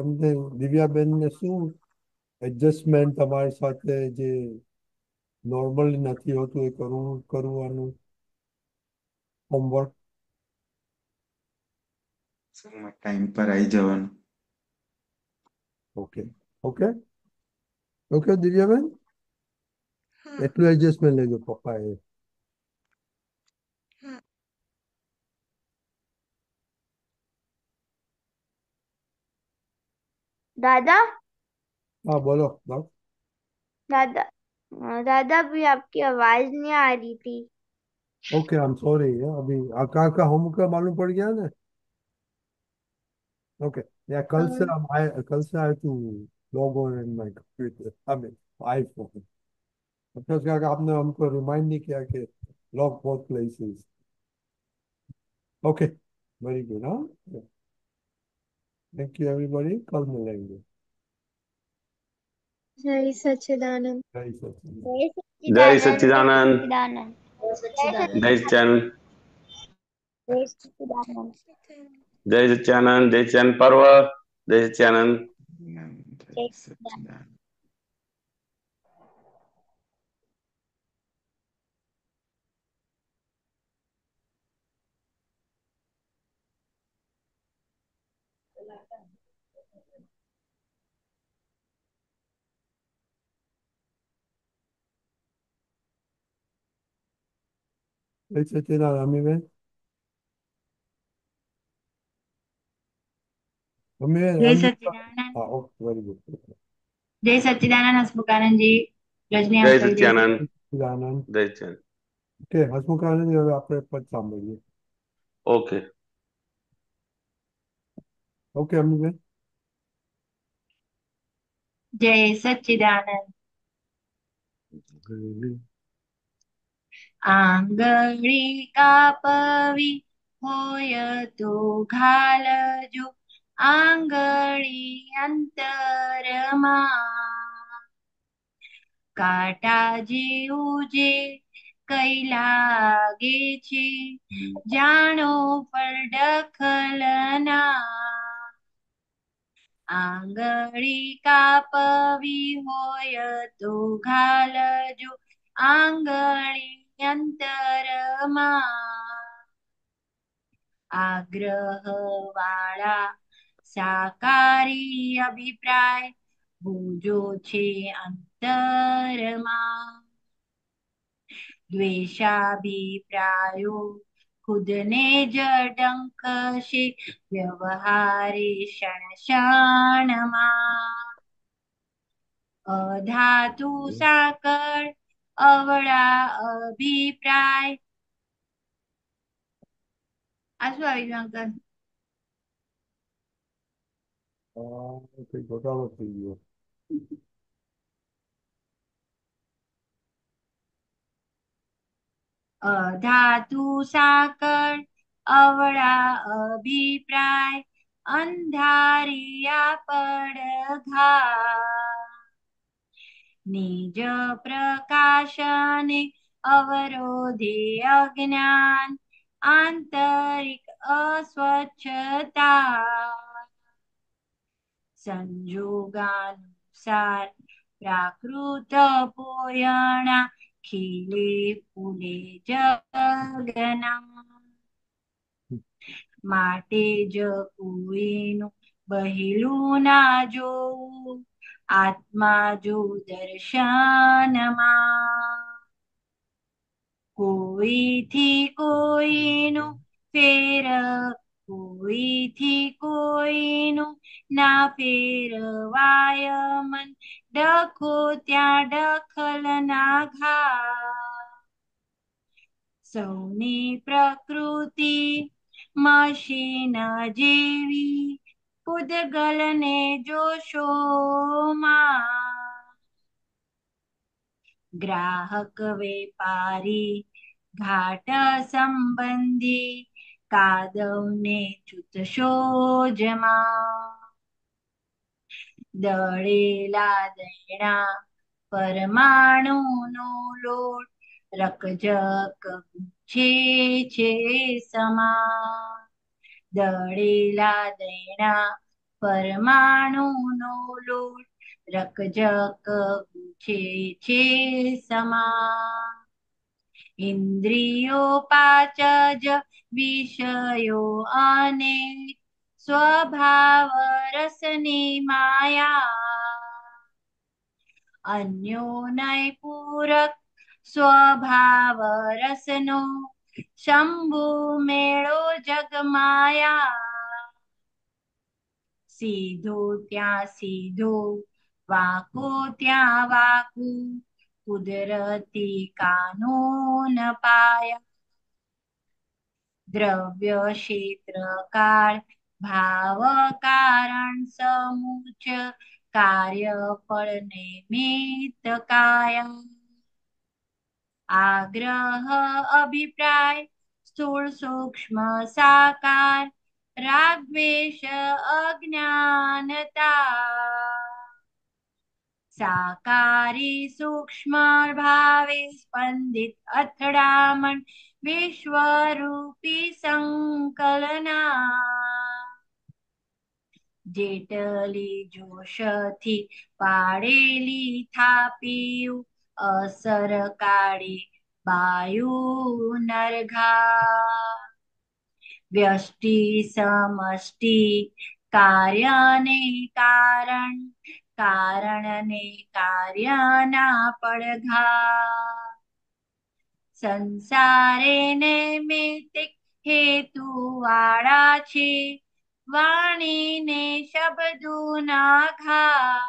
हमने दिव्या बहन ने शू एडजस्टमेंट हमारे साथ है जे નોર્મલી નથી હોતું એ કરવું કરવાનું હોમવર્ક સર ટાઈમ પર આવી જવાનું ઓકે ઓકે ઓકે દિવ્યાબેન એટલું એડજસ્ટમેન્ટ લેજો પપ્પાએ દાદા હા બોલો દાદા हाँ, दादा भी आपकी आवाज नहीं आ रही थी ओके आई एम सॉरी अभी आकार का होम का मालूम पड़ गया ना ओके या कल से हाँ। हम आई कल से I to log on in my computer I mean iPhone अच्छा उसका कि आपने हमको रिमाइंड नहीं किया कि log both places okay very good हाँ थैंक यू एवरीबॉडी कल मिलेंगे जय सच्चिदानंद जय सच्चिदानंद जय सच्चिदानंद जय सच्चिदानंद जय सच्चिदानंद पर्व जय Sachchidanand Échate la dame y ven. Mummy जय मम्मी सच्चिदानंद हाँ ओके वेरी गुड जय सच्चिदानंद हंसमुखानंद जी રજની જય અંકલ જય સચ્ચિદાનંદ સચ્ચિદાનંદ જય સચ્ચિદાનંદ ઓકે હસમુખ આનંદ હવે આપણે પદ સાંભળીએ ઓકે ઓકે અમીબેન જય સચ્ચિદાનંદ આંગળી કાપવી હોય તો ઘાલજો આંગળી અંતરમાં કાટા જેવું જે કઈ લાગે છે જાણો પર ડખલના આંગળી કાપવી હોય તો ઘાલજો આંગળી અંતરમાં આગ્રહ વાળા સાકારી અભિપ્રાય ભૂજો છે અંતરમાં દ્વેષાભિપ્રાયો ખુદને જડંકશે વ્યવહારે ક્ષણ અધાતુ સાકળ अवळा अभिप्राय स्वामी शंकर धातू साखर अवळा अभिप्राय अंधारिया पडघा निज प्रकाशने अवरोधे अज्ञान आंतरिक अस्वच्छता संयोगानुसार प्राकृत पोयणा खिले पुले जगना માટે જ કોઈનું બહેલું ના જોવું आत्मा जो दर्शानमा કોઈથી કોઈનું ફેર કોઈથી કોઈનું ના ફેરવાય મન ડખો ત્યાં ડખલ ના ઘા સૌની પ્રકૃતિ મશીના જેવી ઉદગલને જોશો ગ્રાહક વેપારી ઘાટ સંબંધી કાદવને ચૂતશો જમાં દળેલા દૈણા પરમાણુનો લોટ રકજક છે છે સમા दड़ेला देना परमाणु नो लोट रख जक गुछे छे समा इंद्रियो पाचज विषयो आने स्वभाव रसनी माया अन्यो नय पूरक स्वभाव रसनो शंभु मेळो जगमाया સીધો ત્યાં સીધો વાકો ત્યાં વાકો કુદરતી કાનૂન પાયા દ્રવ્ય ક્ષેત્ર કાળ ભાવ કારણ સમુચ કાર્ય ફળને મિત કાયા आग्रह अभिप्राय स्थूल सूक्ष्म साकार राग्वेश अज्ञानता साकारी सूक्ष्म भावे स्पंदित अथडामण विश्वरूपी संकलना जेटली જેટલી જોશથી પાડેલી થાપીયું અસર કાળે બાયુ નરઘા વ્યષ્ટિ સમષ્ટિ કાર્યને કારણ કારણને કાર્યના પડઘા સંસારે નૈમિતિક હેતુ વાળા છે વાણીને શબ્દોના ઘા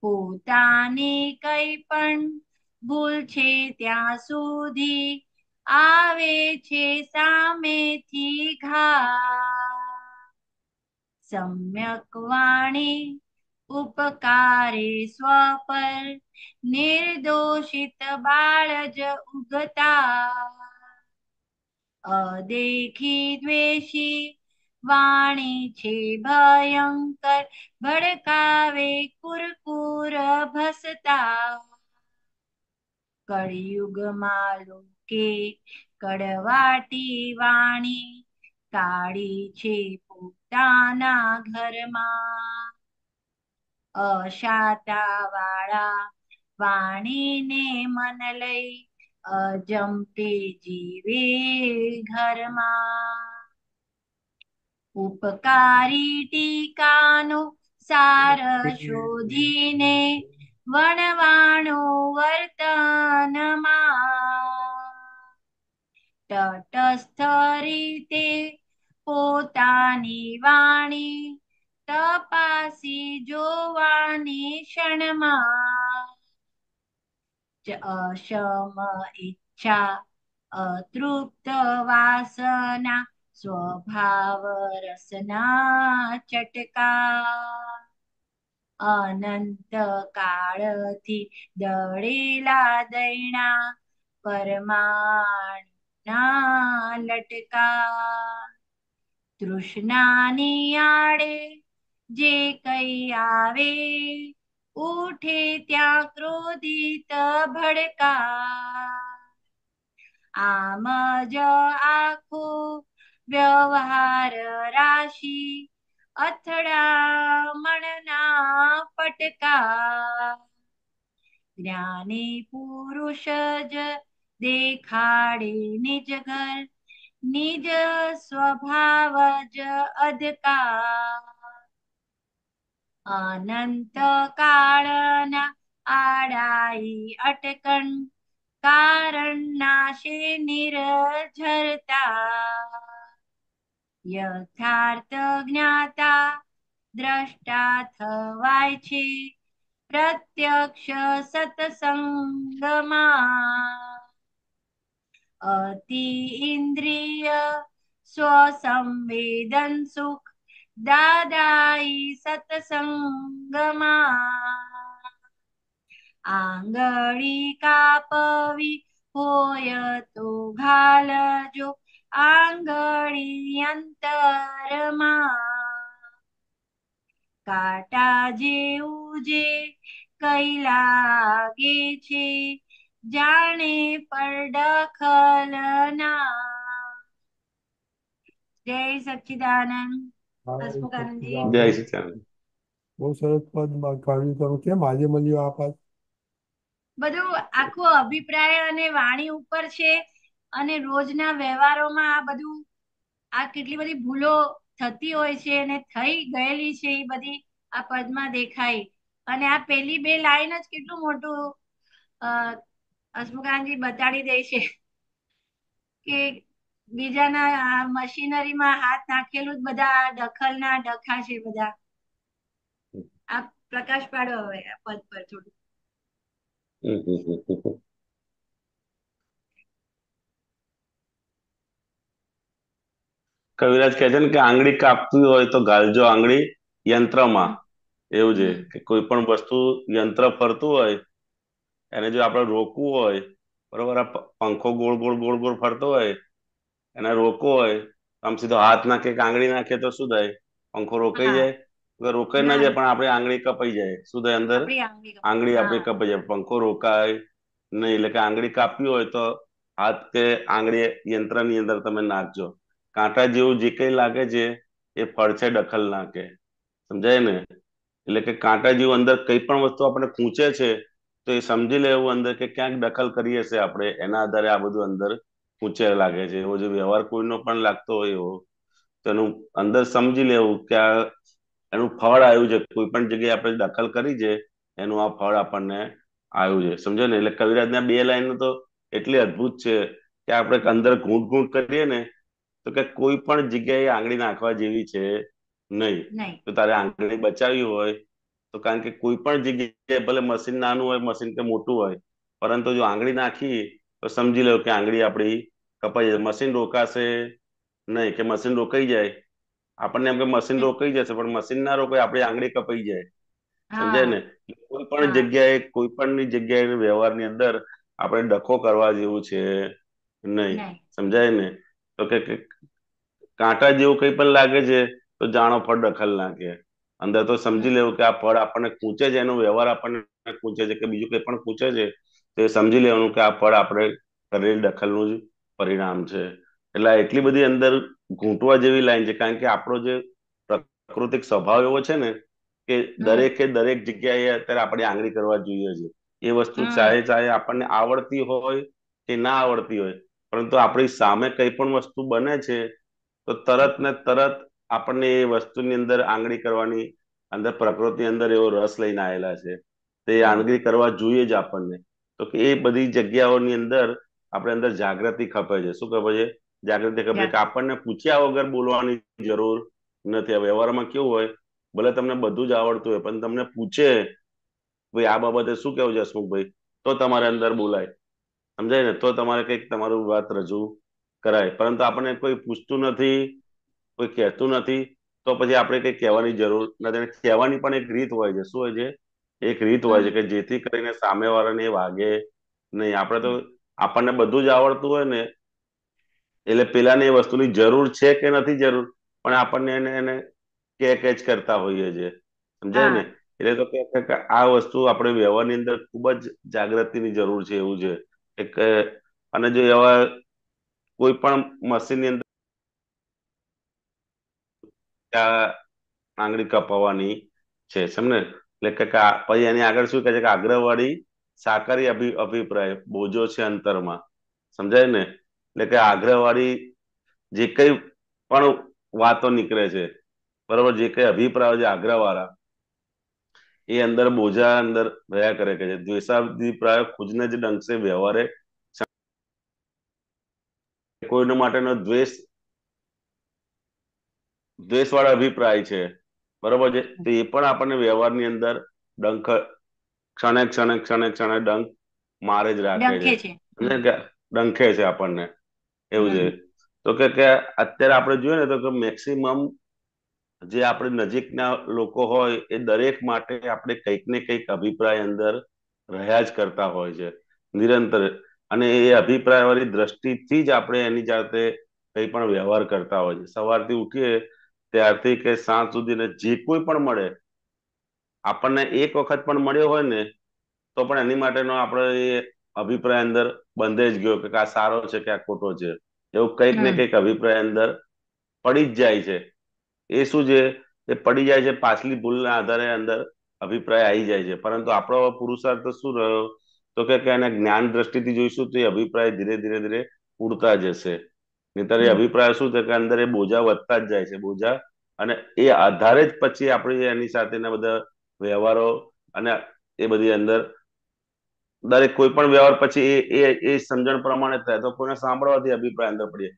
પોતાને કઈ પણ ભૂલ છે ત્યાં સુધી આવે છે સામેથી ઘા સમ્યક વાણી ઉપકારે સ્વ પર નિર્દોષિત બાળ જ ઉગતા અદેખી દ્વેષી વાણી છે ભયંકર ભડકાવે કળિયુગમાં લોકે કડવાટી વાણી કાઢી છે પોતાના ઘરમાં અશાતા વાળા વાણીને મન લઈ અજમતે જીવે ઘરમાં ઉપકારી ટીકાનો સાર શોધીને વણવાણો વર્તનમાં તટસ્થ રીતે પોતાની વાણી તપાસી જોવાની ક્ષણમાં અશમ ઈચ્છા અતૃપ્ત વાસના સ્વભાવ રસના ચટકા अनंत काळती दळेला दैना परमाणा लटका तृष्णाने आडे जे काही आवे उठे त्या क्रोधित भडका आमज आखो व्यवहार राशी અથડા મણના પટકા જ્ઞાને પુરુષ જ દેખાડે નિજ ઘર નિજ સ્વભાવ જ અધકા અનંત કાળના આડાઈ અટકણ કારણ નાશે નિરઝરતા यथार्थ ज्ञाता द्रष्टाथ वायचे प्रत्यक्ष सतसंगमा अति इंद्रिय स्वसंवेदन सुख दादाई सतसंगमा आंगळी कापवी होय तो घालजो આંગળી અંતરમાં કાટા જેવું જે કઈ લાગે છે જાણે પડખલના જય સચ્ચિદાનંદ જય સચ્ચિદાનંદ બહુ સરસ પદ કાવ્યું કેમ આજે મળ્યું આ પદ બધું આખો અભિપ્રાય અને વાણી ઉપર છે અને રોજના વ્યવહારોમાં આ બધું આ કેટલી બધી ભૂલો થતી હોય છે અને થઈ ગયેલી છે એ બધી આ પદમાં દેખાય અને આ પેલી બે લાઈન જ કેટલું મોટું હસમુખાનજી બતાડી દે છે કે બીજાના મશીનરીમાં હાથ નાખેલું જ બધા ડખલના ડખા છે બધા આ પ્રકાશ પાડો હવે પદ પર થોડું કવિરાજ કહે છે ને કે આંગળી કાપવી હોય તો ગાલજો આંગળી યંત્રમાં એવું છે કે કોઈ પણ વસ્તુ યંત્ર ફરતું હોય એને જો આપણે રોકવું હોય બરોબર આ પંખો ગોળ ગોળ ગોળ ગોળ ફરતો હોય એને રોકવો હોય આમ સીધો હાથ નાખે કે આંગળી નાખે તો શું થાય પંખો રોકાઈ જાય રોકાઈ ના જાય પણ આપણી આંગળી કપાઈ જાય શું થાય અંદર આંગળી આપણી કપાઈ જાય પંખો રોકાય નહીં એટલે કે આંગળી કાપવી હોય તો હાથ કે આંગળી યંત્રની અંદર તમે નાખજો કાંટા જેવું જે કંઈ લાગે છે એ ફળ છે દખલ નાખે સમજાય ને એટલે કે કાંટા જેવું અંદર કઈ પણ વસ્તુ આપણે ખૂંચે છે તો એ સમજી લેવું અંદર કે ક્યાંક દખલ કરીએ છે આપણે એના આધારે આ બધું અંદર ખૂંચે લાગે છે એવો જે વ્યવહાર કોઈનો પણ લાગતો હોય એવો તો એનું અંદર સમજી લેવું કે આ એનું ફળ આવ્યું છે કોઈ પણ જગ્યાએ આપણે દખલ કરી છે એનું આ ફળ આપણને આવ્યું છે સમજો ને એટલે કવિરાજના બે લાઈનો તો એટલી અદ્ભુત છે કે આપણે અંદર ઘૂંટ ઘૂંટ કરીએ ને તો કે કોઈ પણ જગ્યાએ આંગળી નાખવા જેવી છે નહીં તો તારે આંગળી બચાવી હોય તો કારણ કે કોઈ પણ જગ્યાએ ભલે મશીન નાનું હોય મશીન કે મોટું હોય પરંતુ જો આંગળી નાખી તો સમજી લો કે આંગળી આપણી કપાઈ જશે મશીન રોકાશે નહીં કે મશીન રોકાઈ જાય આપણને એમ કે મશીન રોકાઈ જશે પણ મશીન ના રોકાય આપણી આંગળી કપાઈ જાય સમજાય ને કોઈ પણ જગ્યાએ કોઈ પણ જગ્યાએ વ્યવહારની અંદર આપણે ડખો કરવા જેવું છે નહીં સમજાય ને તો કે કાંટા જેવું કંઈ પણ લાગે છે તો જાણો ફળ દખલ ના અંદર તો સમજી લેવું કે આ ફળ આપણને ખૂંચે છે એનો વ્યવહાર આપણને ખૂંચે છે કે બીજું કંઈ પણ ખૂંચે છે તો એ સમજી લેવાનું કે આ ફળ આપણે કરેલી દખલનું જ પરિણામ છે એટલે એટલી બધી અંદર ઘૂંટવા જેવી લાઈન છે કારણ કે આપણો જે પ્રાકૃતિક સ્વભાવ એવો છે ને કે દરેકે દરેક જગ્યાએ અત્યારે આપણે આંગળી કરવા જોઈએ છે એ વસ્તુ ચાહે ચાહે આપણને આવડતી હોય કે ના આવડતી હોય પરંતુ આપણી સામે કઈ પણ વસ્તુ બને છે તો તરત ને તરત આપણને એ વસ્તુની અંદર આંગળી કરવાની અંદર પ્રકૃતિ અંદર એવો રસ લઈને આવેલા છે તે આંગળી કરવા જોઈએ જ આપણને તો કે એ બધી જગ્યાઓની અંદર આપણે અંદર જાગૃતિ ખપે છે શું ખબર છે જાગૃતિ ખપે કે આપણને પૂછ્યા વગર બોલવાની જરૂર નથી વ્યવહારમાં કેવું હોય ભલે તમને બધું જ આવડતું હોય પણ તમને પૂછે ભાઈ આ બાબતે શું કેવું છે અશમુખભાઈ તો તમારે અંદર બોલાય સમજાય ને તો તમારે કંઈક તમારું વાત રજૂ કરાય પરંતુ આપણને કોઈ પૂછતું નથી કોઈ કહેતું નથી તો પછી આપણે કંઈ કહેવાની જરૂર નથી કહેવાની પણ એક રીત હોય છે શું હોય છે એક રીત હોય છે કે જેથી કરીને સામે સામેવાળાને વાગે નહીં આપણે તો આપણને બધું જ આવડતું હોય ને એટલે પેલાને એ વસ્તુની જરૂર છે કે નથી જરૂર પણ આપણને એને એને કે કે કરતા હોઈએ છે સમજાય ને એટલે તો કે આ વસ્તુ આપણે વ્યવહારની અંદર ખૂબ જ જાગૃતિની જરૂર છે એવું છે એક અને જો એવા કોઈ પણ મશીન ની અંદર આંગળી કપાવવાની છે સમજે એટલે કે પછી એની આગળ શું કહે છે કે આગ્રહવાળી સાકરી અભિ અભિપ્રાય બોજો છે અંતરમાં સમજાય ને એટલે કે આગ્રહવાળી જે કઈ પણ વાતો નીકળે છે બરોબર જે કઈ અભિપ્રાય છે આગ્રહવાળા એ અંદર બોજા અંદર રહ્યા કરે છે દ્વેષાભિપ્રાય ખુદને જ ડંખશે વ્યવહારે કોઈના માટેનો દ્વેષ દ્વેષવાળા અભિપ્રાય છે બરોબર છે તો એ પણ આપણને વ્યવહારની અંદર ડંખ ક્ષણે ક્ષણે ક્ષણે ક્ષણે ડંક મારે જ રાખે છે ડંખે છે આપણને એવું છે તો કે અત્યારે આપણે જોઈએ ને તો કે મેક્સિમમ જે આપણે નજીકના લોકો હોય એ દરેક માટે આપણે કંઈક ને કંઈક અભિપ્રાય અંદર રહ્યા જ કરતા હોય છે નિરંતર અને એ અભિપ્રાયવાળી દ્રષ્ટિથી જ આપણે એની જાતે કંઈ પણ વ્યવહાર કરતા હોય છે સવારથી ઉઠીએ ત્યારથી કે સાંજ સુધીને જે કોઈ પણ મળે આપણને એક વખત પણ મળ્યો હોય ને તો પણ એની માટેનો આપણે એ અભિપ્રાય અંદર બંધે જ ગયો કે આ સારો છે કે આ ખોટો છે એવું કંઈક ને કંઈક અભિપ્રાય અંદર પડી જ જાય છે એ શું છે એ પડી જાય છે પાછલી ભૂલના આધારે અંદર અભિપ્રાય આવી જાય છે પરંતુ આપણો પુરુષાર્થ શું રહ્યો તો કે એના જ્ઞાન દ્રષ્ટિથી જોઈશું તો એ અભિપ્રાય ધીરે ધીરે ધીરે ઉડતા જશે નહીતર એ અભિપ્રાય શું છે કે અંદર એ બોજા વધતા જ જાય છે બોજા અને એ આધારે જ પછી આપણે એની સાથેના બધા વ્યવહારો અને એ બધી અંદર દરેક કોઈ પણ વ્યવહાર પછી એ એ એ સમજણ પ્રમાણે થાય તો કોઈને સાંભળવાથી અભિપ્રાય અંદર પડીએ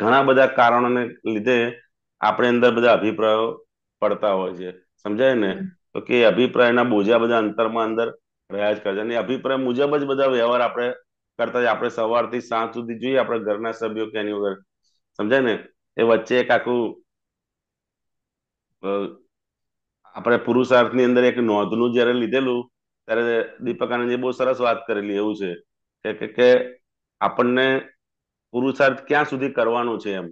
ઘણા બધા કારણોને લીધે આપણે અંદર બધા અભિપ્રાયો પડતા હોય છે સમજાય ને તો કે અભિપ્રાયના બોજા બધા અંતરમાં અંદર રહ્યા જ કરે છે અને અભિપ્રાય મુજબ જ બધા વ્યવહાર આપણે કરતા આપણે સવારથી સાંજ સુધી જોઈએ આપણે ઘરના સભ્યો કે એની વગર સમજાય ને એ વચ્ચે એક આખું આપણે પુરુષાર્થની અંદર એક નોંધનું જ્યારે લીધેલું ત્યારે દીપક આનંદજી બહુ સરસ વાત કરેલી એવું છે કે આપણને પુરુષાર્થ ક્યાં સુધી કરવાનો છે એમ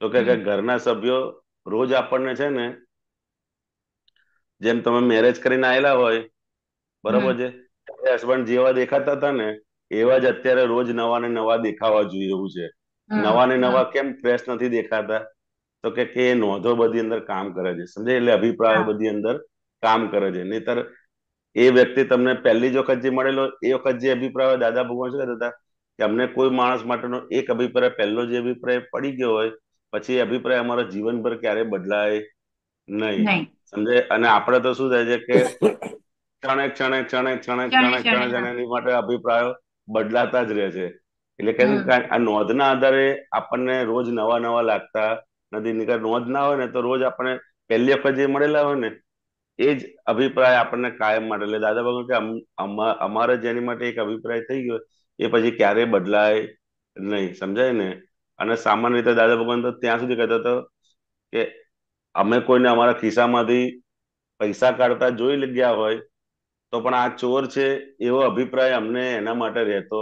તો કે ઘરના સભ્યો રોજ આપણને છે ને જેમ તમે મેરેજ કરીને આયેલા હોય બરાબર છે હસબન્ડ જેવા દેખાતા હતા ને એવા જ અત્યારે રોજ નવા ને નવા દેખાવા જોઈએ એવું છે નવા ને નવા કેમ ફ્રેશ નથી દેખાતા તો કે કે નોંધો બધી અંદર કામ કરે છે સમજે એટલે અભિપ્રાયો બધી અંદર કામ કરે છે નહીતર એ વ્યક્તિ તમને પહેલી જ વખત જે મળેલો એ વખત જે અભિપ્રાય દાદા ભગવાન શું કહેતા હતા કે અમને કોઈ માણસ માટેનો એક અભિપ્રાય પહેલો જે અભિપ્રાય પડી ગયો હોય પછી અભિપ્રાય અમારો જીવનભર ક્યારે બદલાય નહીં સમજે અને આપણે તો શું થાય છે કે ક્ષણે ક્ષણે ક્ષણે ક્ષણે ક્ષણે ક્ષણે ક્ષણે એની માટે અભિપ્રાયો બદલાતા જ રહે છે એટલે કે આ નોંધના આધારે આપણને રોજ નવા નવા લાગતા નથી નીકળ નોંધ ના હોય ને તો રોજ આપણે પહેલી વખત જે મળેલા હોય ને એ જ અભિપ્રાય આપણને કાયમ માટે એટલે દાદા ભગવાન કે અમારે જેની માટે એક અભિપ્રાય થઈ ગયો એ પછી ક્યારે બદલાય નહીં સમજાય ને અને સામાન્ય રીતે દાદા ભગવાન તો ત્યાં સુધી કહેતા હતો કે અમે કોઈને અમારા ખિસ્સામાંથી પૈસા કાઢતા જોઈ ગયા હોય તો પણ આ ચોર છે એવો અભિપ્રાય અમને એના માટે રહેતો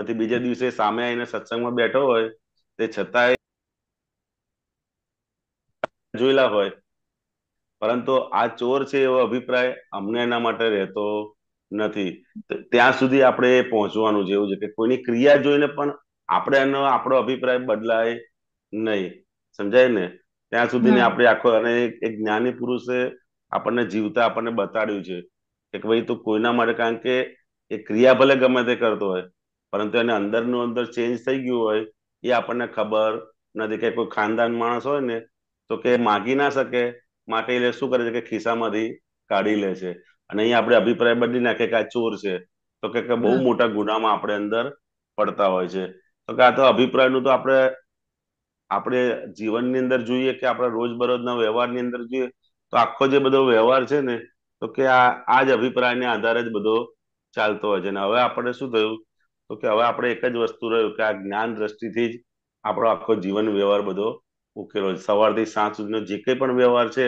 નથી બીજે દિવસે સામે આવીને સત્સંગમાં બેઠો હોય તે છતાંય જોયેલા હોય પરંતુ આ ચોર છે એવો અભિપ્રાય અમને એના માટે રહેતો નથી ત્યાં સુધી આપણે પહોંચવાનું જેવું છે કે કોઈની ક્રિયા જોઈને પણ આપણે એનો આપણો અભિપ્રાય બદલાય નહીં સમજાય ને ત્યાં સુધીની આપણે આખો અને એક જ્ઞાની પુરુષે આપણને જીવતા આપણને બતાડ્યું છે કે ભાઈ તું કોઈના માટે કારણ કે એ ક્રિયા ભલે ગમે તે કરતો હોય પરંતુ એને અંદરનું અંદર ચેન્જ થઈ ગયું હોય એ આપણને ખબર નથી કે કોઈ ખાનદાન માણસ હોય ને તો કે માગી ના શકે માટે એ શું કરે છે કે ખિસ્સામાંથી કાઢી લે છે અને અહીંયા આપણે અભિપ્રાય બદલી નાખે કે આ ચોર છે તો કે બહુ મોટા ગુનામાં આપણે અંદર પડતા હોય છે તો કે આ તો અભિપ્રાયનું તો આપણે આપણે જીવનની અંદર જોઈએ કે આપણા રોજબરોજના વ્યવહારની અંદર જોઈએ તો આખો જે બધો વ્યવહાર છે ને તો કે આ આ જ અભિપ્રાયને આધારે જ બધો ચાલતો હોય છે અને હવે આપણે શું થયું તો કે હવે આપણે એક જ વસ્તુ રહ્યું કે આ જ્ઞાન દ્રષ્ટિથી જ આપણો આખો જીવન વ્યવહાર બધો ઉકેલો સવારથી સાંજ સુધીનો જે કંઈ પણ વ્યવહાર છે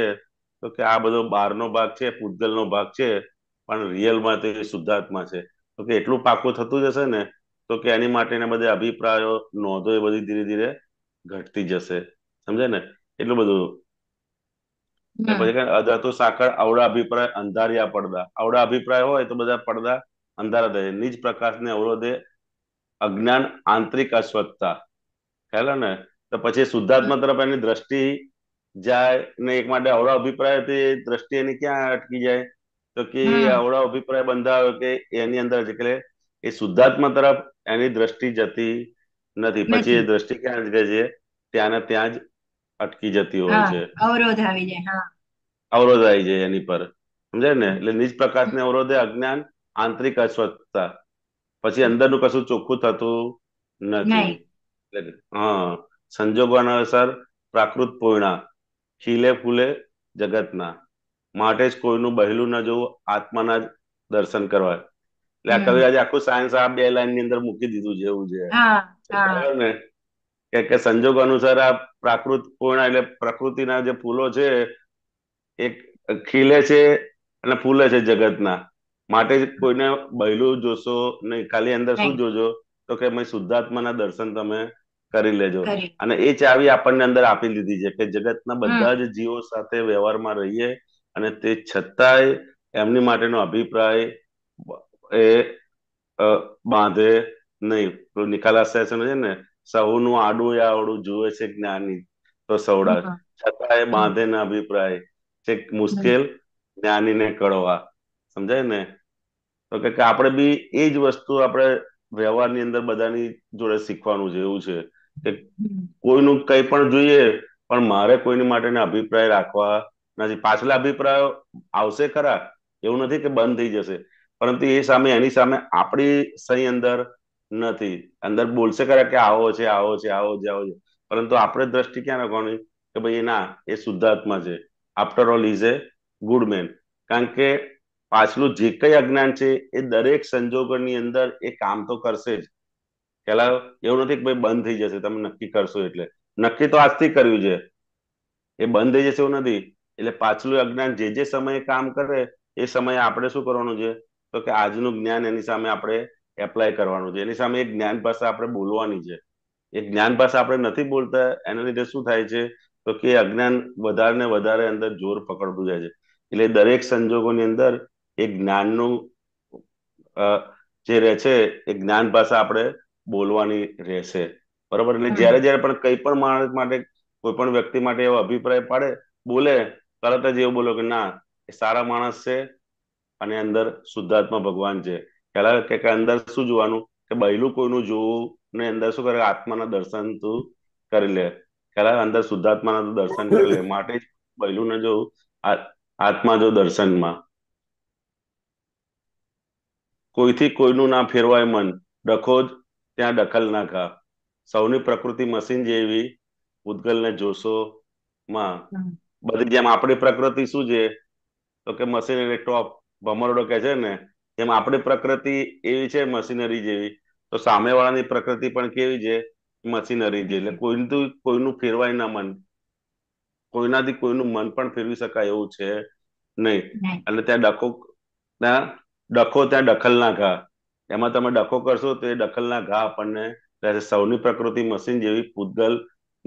તો કે આ બધો બહારનો ભાગ છે પૂતગલનો ભાગ છે પણ રિયલમાં તે શુદ્ધાત્મા છે તો કે એટલું પાકું થતું જશે ને તો કે એની માટેના બધા અભિપ્રાયો નોંધો એ બધી ધીરે ધીરે ઘટતી જશે સમજે ને એટલું બધું પછી અધાતુ સાંકળ અવળા અભિપ્રાય અંધારિયા પડદા અવળા અભિપ્રાય હોય તો બધા પડદા અંધારા થાય નિજ પ્રકાશને અવરોધે અજ્ઞાન આંતરિક અસ્વસ્થતા ખ્યાલ ને તો પછી શુદ્ધાત્મા તરફ એની દ્રષ્ટિ જાય ને એક માટે અવળા અભિપ્રાય તે દ્રષ્ટિ એની ક્યાં અટકી જાય તો કે અવળા અભિપ્રાય બંધાયો કે એની અંદર એટલે એ શુદ્ધાત્મા તરફ એની દ્રષ્ટિ જતી નથી પછી એ દ્રષ્ટિ ક્યાં જ છે ત્યાંના ત્યાં જ અટકી જતી હોય છે અવરોધ આવી જાય અવરોધ આવી જાય એની પર સમજાય ને એટલે નિજ પ્રકાશને અવરોધે અજ્ઞાન આંતરિક અસ્વસ્થતા પછી અંદરનું કશું ચોખ્ખું થતું નથી હા સંજોગોના અનુસાર પ્રાકૃત પૂર્ણા ખીલે ફૂલે જગતના માટે જ કોઈનું બહેલું ન જોવું આત્માના જ દર્શન કરવા એટલે આ કવિ આખું સાયન્સ આ બે લાઈન ની અંદર મૂકી દીધું છે એવું છે ને કે સંજોગ અનુસાર આ પ્રાકૃત પૂર્ણ એટલે પ્રકૃતિના જે ફૂલો છે એ ખીલે છે અને ફૂલે છે જગતના માટે કોઈને બહેલું જોશો નહીં ખાલી અંદર શું જોજો તો કે મેં શુદ્ધાત્માના દર્શન તમે કરી લેજો અને એ ચાવી આપણને અંદર આપી દીધી છે કે જગતના બધા જ જીવો સાથે વ્યવહારમાં રહીએ અને તે છતાંય એમની માટેનો અભિપ્રાય એ બાંધે નહીં નિકાલા આશ્રય છે ને સૌનું આડું આવડું જુએ છે જ્ઞાની તો સૌડા છતાં એ બાંધે ના અભિપ્રાય છે મુશ્કેલ જ્ઞાનીને કળવા સમજાય ને તો કે આપણે બી એ જ વસ્તુ આપણે વ્યવહારની અંદર બધાની જોડે શીખવાનું છે એવું છે કે કોઈનું કંઈ પણ જોઈએ પણ મારે કોઈની માટેના અભિપ્રાય રાખવા નથી પાછલા અભિપ્રાયો આવશે ખરા એવું નથી કે બંધ થઈ જશે પરંતુ એ સામે એની સામે આપણી સહી અંદર નથી અંદર બોલશે ખરા કે આવો છે આવો છે આવો છે આવો છે પરંતુ આપણે દ્રષ્ટિ ક્યાં રાખવાની કે ભાઈ એ ના એ શુદ્ધાત્મા છે after all is a good man કારણ કે પાછલું જે કઈ અજ્ઞાન છે એ દરેક સંજોગોની અંદર એ કામ તો કરશે જ પેલા એવું નથી કે ભાઈ બંધ થઈ જશે તમે નક્કી કરશો એટલે નક્કી તો આજથી કર્યું છે એ બંધ થઈ જશે એવું નથી એટલે પાછલું અજ્ઞાન જે જે સમયે કામ કરે એ સમયે આપણે શું કરવાનું છે તો કે આજનું જ્ઞાન એની સામે આપણે એપ્લાય કરવાનું છે એની સામે એ જ્ઞાન ભાષા આપણે બોલવાની છે એ જ્ઞાન ભાષા આપણે નથી બોલતા એના લીધે શું થાય છે તો કે અજ્ઞાન વધારે ને વધારે અંદર જોર પકડતું જાય છે એટલે દરેક સંજોગોની અંદર એ જ્ઞાનનું જે રહે છે એ જ્ઞાન ભાષા આપણે બોલવાની રહેશે બરોબર એટલે જ્યારે જ્યારે પણ કઈ પણ માણસ માટે કોઈ પણ વ્યક્તિ માટે એવો અભિપ્રાય પાડે બોલે તરત જ એવું બોલો કે ના એ સારા માણસ છે અને અંદર શુદ્ધાત્મા ભગવાન છે ખ્યાલ કે અંદર શું જોવાનું કે બહેલું કોઈનું જોવું ને અંદર શું કરે આત્માના દર્શન તું કરી લે ખ્યાલ અંદર શુદ્ધાત્માના દર્શન કરી લે માટે જ બહેલું ન જોવું આત્મા જો દર્શનમાં કોઈથી કોઈનું ના ફેરવાય મન ડખો જ ત્યાં દખલ ના ખા સૌની પ્રકૃતિ મશીન જેવી ને જોશો માં બધી જેમ આપણી પ્રકૃતિ શું છે તો કે મશીન એટલે ટોપ ભમરડો કે છે ને જેમ આપણી પ્રકૃતિ એવી છે મશીનરી જેવી તો સામેવાળાની પ્રકૃતિ પણ કેવી છે મશીનરી જેવી એટલે કોઈનું કોઈનું ફેરવાય ના મન કોઈનાથી કોઈનું મન પણ ફેરવી શકાય એવું છે નહીં એટલે ત્યાં ડખો ત્યાં ડખો ત્યાં ના ઘા એમાં તમે ડખો કરશો તો એ દખલના ઘા આપણને સૌની પ્રકૃતિ મશીન જેવી પૂતગલ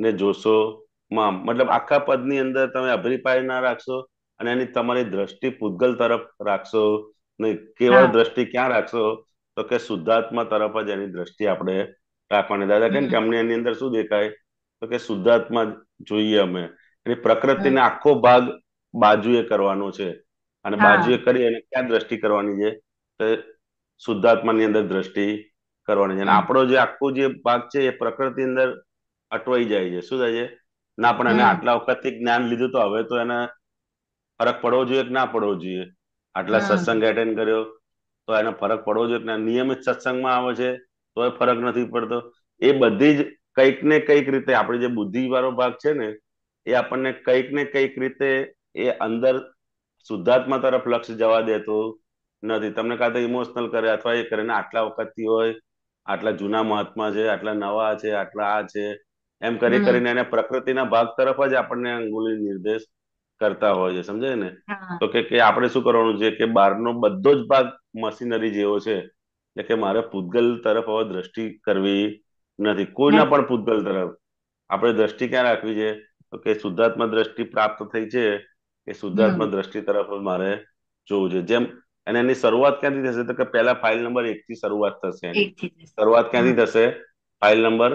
ને જોશો માં મતલબ આખા પદની અંદર તમે અભિપ્રાય ના રાખશો અને એની તમારી દ્રષ્ટિ પૂતગલ તરફ રાખશો નહીં કેવળ દ્રષ્ટિ ક્યાં રાખશો તો કે શુદ્ધાત્મા તરફ જ એની દ્રષ્ટિ આપણે રાખવાની દાદા કેમ કે અમને એની અંદર શું દેખાય તો કે શુદ્ધાત્મા જોઈએ અમે એની પ્રકૃતિને આખો ભાગ બાજુએ કરવાનો છે અને બાજુએ કરી અને ક્યાં દ્રષ્ટિ કરવાની છે તો શુદ્ધાત્માની અંદર દ્રષ્ટિ કરવાની છે અને આપણો જે આખો જે ભાગ છે એ પ્રકૃતિ અંદર અટવાઈ જાય છે શું થાય છે ના પણ એને આટલા વખતથી જ્ઞાન લીધું તો હવે તો એના ફરક પડવો જોઈએ કે ના પડવો જોઈએ આટલા સત્સંગ એટેન્ડ કર્યો તો એનો ફરક પડવો જોઈએ નિયમિત સત્સંગમાં આવે છે તો એ ફરક નથી પડતો એ બધી જ કંઈક ને કંઈક રીતે આપણે જે બુદ્ધિ વાળો ભાગ છે ને એ આપણને કંઈક ને કંઈક રીતે એ અંદર શુદ્ધાત્મા તરફ લક્ષ જવા દેતો નથી તમને કાં તો ઇમોશનલ કરે અથવા એ કરે ને આટલા વખતથી હોય આટલા જૂના મહાત્મા છે આટલા નવા છે આટલા આ છે એમ કરી કરીને એને પ્રકૃતિના ભાગ તરફ જ આપણને અંગુલી નિર્દેશ કરતા હોય છે સમજે ને તો કે કે આપણે શું કરવાનું છે કે બહારનો બધો જ ભાગ મશીનરી જેવો છે એટલે કે મારે પૂતગલ તરફ હવે દ્રષ્ટિ કરવી નથી કોઈના પણ પૂતગલ તરફ આપણે દ્રષ્ટિ ક્યાં રાખવી છે તો કે શુદ્ધાત્મા દ્રષ્ટિ પ્રાપ્ત થઈ છે એ શુદ્ધાત્મા દ્રષ્ટિ તરફ મારે જોવું છે જેમ અને એની શરૂઆત ક્યાંથી થશે તો કે પહેલા ફાઇલ નંબર એક થી શરૂઆત થશે શરૂઆત ક્યાંથી થશે ફાઇલ નંબર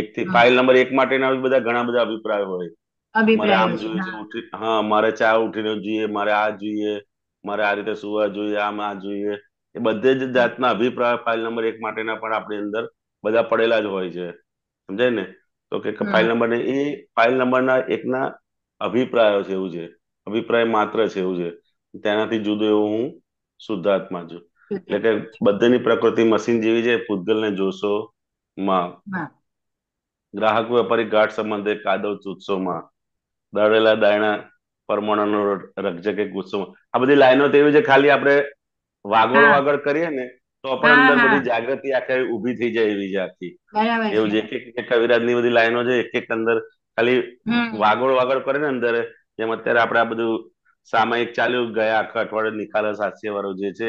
એક થી ફાઇલ નંબર એક માટેના બધા ઘણા બધા અભિપ્રાય હોય મારે આમ અભિપ્રાયો જોઈએ છે હા ઉઠી હા મારે ચા ઉઠીને જોઈએ મારે આ જોઈએ મારે આ રીતે સુવા જોઈએ આમ આ જોઈએ એ બધે જ જાતના અભિપ્રાય ફાઇલ નંબર એક માટેના પણ આપણી અંદર બધા પડેલા જ હોય છે સમજાય ને તો કે ફાઇલ નંબર ને એ ફાઇલ નંબરના એકના અભિપ્રાયો છે એવું છે અભિપ્રાય માત્ર છે એવું છે તેનાથી જુદો એવો હું શુદ્ધાત્મા છું એટલે કે બધીની પ્રકૃતિ મશીન જેવી છે પૂતગલને જોશો માં ગ્રાહક વેપારી ગાઢ સંબંધે કાદવ ચૂતસોમાં દળેલા દાણા પરમાણુનો રગજગ કે ગુસ્સો આ બધી લાઈનો તેવી છે ખાલી આપણે વાગોળ વાગળ કરીએ ને તો પણ અંદર બધી જાગૃતિ આખી ઊભી થઈ જાય એવી છે આખી એવું જે એક એક કવિરાજની બધી લાઈનો છે એક એક અંદર ખાલી વાગોળ વાગળ કરે ને અંદર જેમ અત્યારે આપણે આ બધું સામાયિક ચાલ્યું ગયા આખા અઠવાડિયે નિકાલ હાસ્ય વાળો જે છે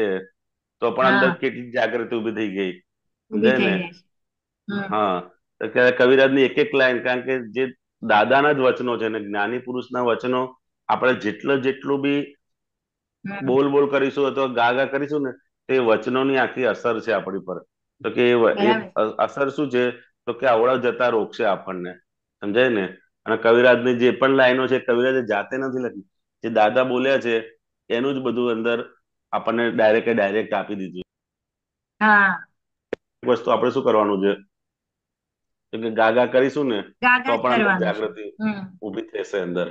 તો પણ અંદર કેટલી જાગૃતિ ઊભી થઈ ગઈ ને હા તો કવિરાજની એક એક લાઈન કારણ કે જે દાદાના જ વચનો છે ને જ્ઞાની પુરુષના વચનો આપણે જેટલું જેટલું બી બોલ બોલ કરીશું અથવા ગા ગા કરીશું ને તે વચનોની આખી અસર છે આપણી પર તો કે એ અસર શું છે તો કે આવડા જતા રોકશે આપણને સમજાય ને અને કવિરાજની જે પણ લાઈનો છે કવિરાજે જાતે નથી લખી જે દાદા બોલ્યા છે એનું જ બધું અંદર આપણને ડાયરેક્ટ ડાયરેક્ટ આપી દીધું હા વસ્તુ આપણે શું કરવાનું છે કેમ કે ગાગા કરીશું ને તો પણ જાગૃતિ ઊભી થશે અંદર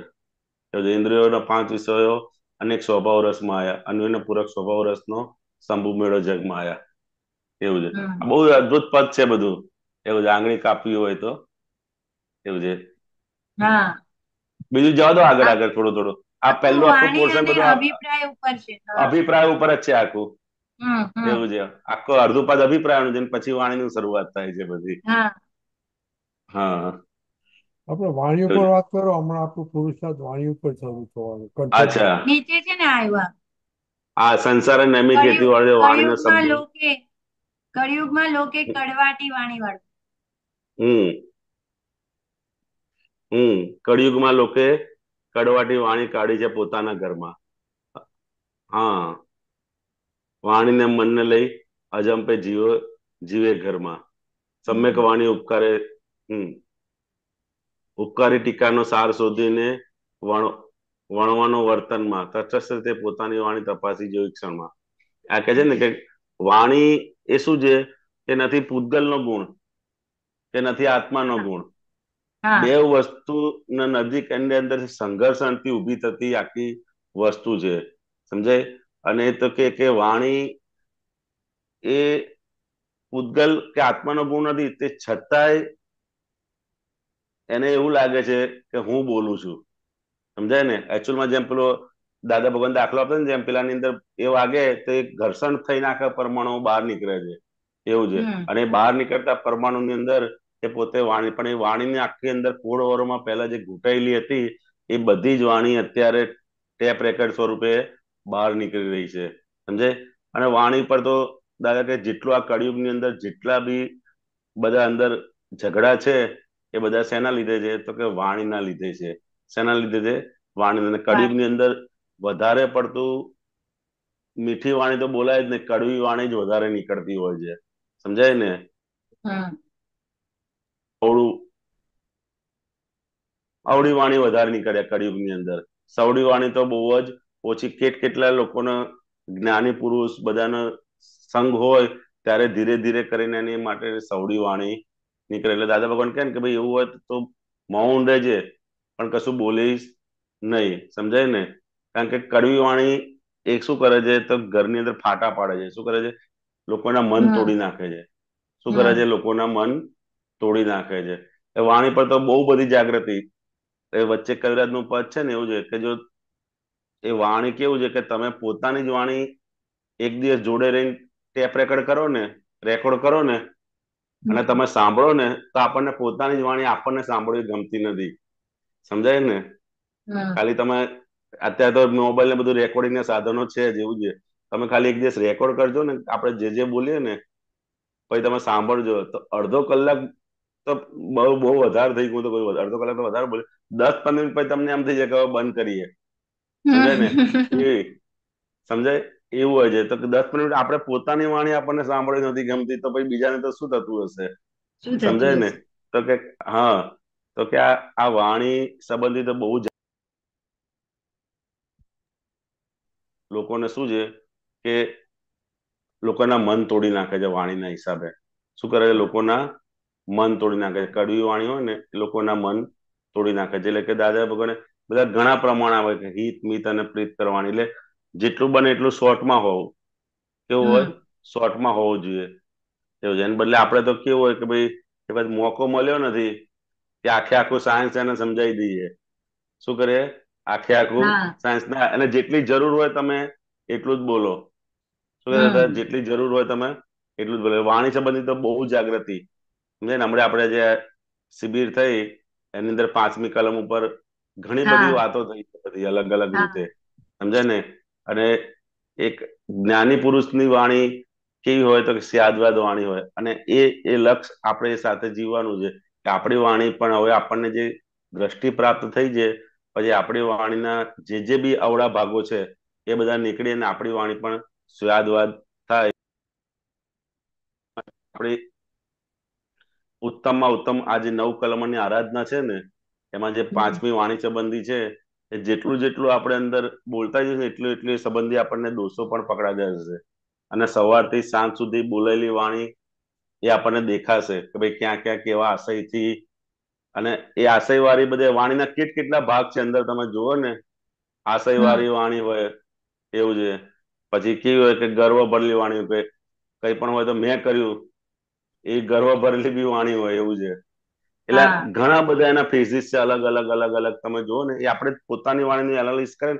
ઇન્દ્રિયોના પાંચ વિષયો અનેક સ્વભાવ રસમાં આવ્યા અન્ય પૂરક સ્વભાવ રસનો શંભુ મેળો જગમાં આવ્યા એવું છે બહુ અદભુત પદ છે બધું એવું આંગળી કાપવી હોય તો એવું છે બીજું જવા દો આગળ આગળ થોડું થોડું આ પહેલું આખું પોર્શન બધું અભિપ્રાય ઉપર છે અભિપ્રાય ઉપર જ છે આખું એવું છે આખો અડધું પદ અભિપ્રાય છે પછી વાણીની શરૂઆત થાય છે બધી હા આપણે વાણી ઉપર વાત કરો હમણાં આપણું પુરુષાર્થ વાણી ઉપર શરૂ થવાનું અચ્છા નીચે છે ને આવ્યા આ સંસાર નમી કેતી વાળે વાણીનો સંબંધ લોકે કળિયુગમાં લોકે કડવાટી વાણી વાળું હમ હમ કળિયુગમાં લોકે કડવાટી વાણી કાઢી છે પોતાના ઘરમાં હા વાણીને મનને લઈ અજંપે જીવે જીવે ઘરમાં સમ્યક વાણી ઉપકારે ઉપકારી ટીકાનો સાર શોધીને વણવાનો વર્તનમાં તટસ્થ રીતે પોતાની વાણી તપાસી જેવી ક્ષણમાં આ કહે છે ને કે વાણી એ શું છે કે નથી પૂતગલનો ગુણ કે નથી આત્માનો ગુણ બે વસ્તુ નજીક એની અંદર થી ઊભી થતી આખી વસ્તુ છે સમજાય અને એ તો કે કે વાણી એ પૂતગલ કે આત્માનો ગુણ નથી તે છતાંય એને એવું લાગે છે કે હું બોલું છું સમજાય ને એકચ્યુઅલમાં જેમ પેલો દાદા ભગવાન દાખલો આપતો ને જેમ પેલાની અંદર એ વાગે તો એ ઘર્ષણ થઈ નાખે પરમાણુ બહાર નીકળે છે એવું છે અને બહાર નીકળતા પરમાણુની અંદર એ પોતે વાણી પણ એ વાણીની આખી અંદર કોડ પહેલા જે ઘૂંટાયેલી હતી એ બધી જ વાણી અત્યારે ટેપ રેકર્ડ સ્વરૂપે બહાર નીકળી રહી છે સમજે અને વાણી પર તો દાદા કે જેટલું આ કળિયુગની અંદર જેટલા બી બધા અંદર ઝઘડા છે એ બધા શેના લીધે છે તો કે વાણીના લીધે છે શેના લીધે છે વાણી અને ની અંદર વધારે પડતું મીઠી વાણી તો બોલાય જ નહીં કડવી વાણી જ વધારે નીકળતી હોય છે સમજાય ને થોડું અવળી વાણી વધારે નીકળે ની અંદર સવડી વાણી તો બહુ જ ઓછી કેટ કેટલા લોકોને જ્ઞાની પુરુષ બધાનો સંગ હોય ત્યારે ધીરે ધીરે કરીને એની માટે સવડી વાણી નીકળે એટલે દાદા ભગવાન કહે ને કે ભાઈ એવું હોય તો મૌન રહેજે પણ કશું બોલીશ નહીં સમજાય ને કારણ કે કડવી વાણી એક શું કરે છે તો ઘરની અંદર ફાટા પાડે છે શું કરે છે લોકોના મન તોડી નાખે છે શું કરે છે લોકોના મન તોડી નાખે છે એ વાણી પર તો બહુ બધી જાગૃતિ એ વચ્ચે કવિરાજનું પદ છે ને એવું છે કે જો એ વાણી કેવું છે કે તમે પોતાની જ વાણી એક દિવસ જોડે રહીને ટેપ રેકોર્ડ કરો ને રેકોર્ડ કરો ને અને તમે સાંભળો ને તો આપણને પોતાની જ વાણી આપણને સાંભળવી ગમતી નથી સમજાય ને ખાલી તમે અત્યારે તો મોબાઈલ ને બધું રેકોર્ડિંગ ના સાધનો છે જેવું છે તમે ખાલી એક દિવસ રેકોર્ડ કરજો ને આપણે જે જે બોલીએ ને પછી તમે સાંભળજો તો અડધો કલાક તો બહુ બહુ વધારે થઈ ગયું તો કોઈ અડધો કલાક તો વધારે બોલે દસ પંદર મિનિટ પછી તમને એમ થઈ જાય કે બંધ કરીએ સમજાય ને <laughs> સમજાય એવું હોય છે તો દસ મિનિટ આપણે પોતાની વાણી આપણને સાંભળવી નથી ગમતી તો પછી બીજાને તો શું થતું હશે સમજાય ને તો કે હા તો કે આ વાણી સંબંધિત બહુ જ લોકોને શું છે કે લોકોના મન તોડી નાખે છે વાણીના હિસાબે શું કરે છે લોકોના મન તોડી નાખે છે કડવી વાણી હોય ને લોકોના મન તોડી નાખે છે એટલે કે દાદા ભગવાને બધા ઘણા પ્રમાણ આવે કે હિત મિત અને પ્રીત કરવાની એટલે જેટલું બને એટલું શોર્ટમાં હોવું કેવું હોય શોર્ટમાં હોવું જોઈએ એવું છે એને બદલે આપણે તો કેવું હોય કે ભાઈ કે ભાઈ મોકો મળ્યો નથી કે આખે આખું સાયન્સ એને સમજાવી દઈએ શું કરીએ આખે આખું સાયન્સ ના અને જેટલી જરૂર હોય તમે એટલું જ બોલો શું કરે જેટલી જરૂર હોય તમે એટલું જ બોલો વાણી સંબંધિત તો બહુ જાગૃતિ સમજે ને હમણાં આપણે જે શિબિર થઈ એની અંદર પાંચમી કલમ ઉપર ઘણી બધી વાતો થઈ બધી અલગ અલગ રીતે સમજે ને અને એક જ્ઞાની પુરુષની વાણી કેવી હોય તો કે સ્યાદવાદ વાણી હોય અને એ એ લક્ષ આપણે સાથે જીવવાનું છે કે આપણી વાણી પણ હવે આપણને જે દ્રષ્ટિ પ્રાપ્ત થઈ છે પછી આપણી વાણીના જે જે બી અવળા ભાગો છે એ બધા નીકળી અને આપણી વાણી પણ સ્વાદવાદ થાય આપણી ઉત્તમમાં ઉત્તમ આ જે નવ કલમની આરાધના છે ને એમાં જે પાંચમી વાણી સંબંધી છે જેટલું જેટલું આપણે અંદર બોલતા જશે એટલું એટલી સંબંધી આપણને દોષો પણ પકડાતા જશે અને સવારથી સાંજ સુધી બોલેલી વાણી એ આપણને દેખાશે કે ભાઈ ક્યાં ક્યાં કેવા આશયથી અને એ આશયવાળી બધે વાણીના કેટ કેટલા ભાગ છે અંદર તમે જુઓ ને આશયવાળી વાણી હોય એવું છે પછી કેવું હોય કે ગર્વ ભરેલી વાણી હોય કઈ પણ હોય તો મેં કર્યું એ ગર્વ ભરેલી બી વાણી હોય એવું છે એટલે ઘણા બધા એના ફેઝિસ છે અલગ અલગ અલગ અલગ તમે જુઓ ને એ આપણે પોતાની વાણીની એનાલિસ કરે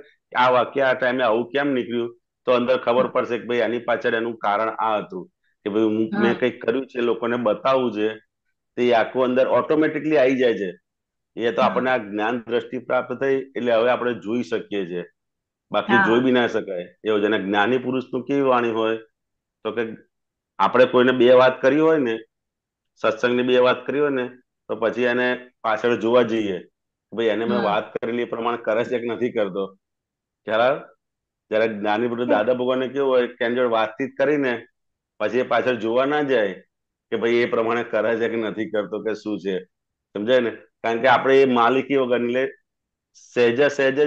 આ વાક્ય આ ટાઈમે આવું કેમ નીકળ્યું તો અંદર ખબર પડશે કે ભાઈ આની પાછળ એનું કારણ આ હતું કે ભાઈ મેં કંઈક કર્યું છે લોકોને બતાવવું છે તે આખું અંદર ઓટોમેટિકલી આવી જાય છે એ તો આપણને આ જ્ઞાન દ્રષ્ટિ પ્રાપ્ત થઈ એટલે હવે આપણે જોઈ શકીએ છીએ બાકી જોઈ બી ના શકાય એવો જેને જ્ઞાની પુરુષનું કેવી વાણી હોય તો કે આપણે કોઈને બે વાત કરી હોય ને સત્સંગની બે વાત કરી હોય ને તો પછી એને પાછળ જોવા જઈએ ભાઈ એને મેં વાત કરેલી પ્રમાણે કરે છે કે નથી કરતો ખ્યાલ જયારે નાની બધું દાદા ભગવાન કેવું હોય કે એની જોડે વાતચીત કરીને પછી એ પાછળ જોવા ના જાય કે ભાઈ એ પ્રમાણે કરે છે કે નથી કરતો કે શું છે સમજાય ને કારણ કે આપણે એ માલિકી વગરની લે સહેજે સહેજ જ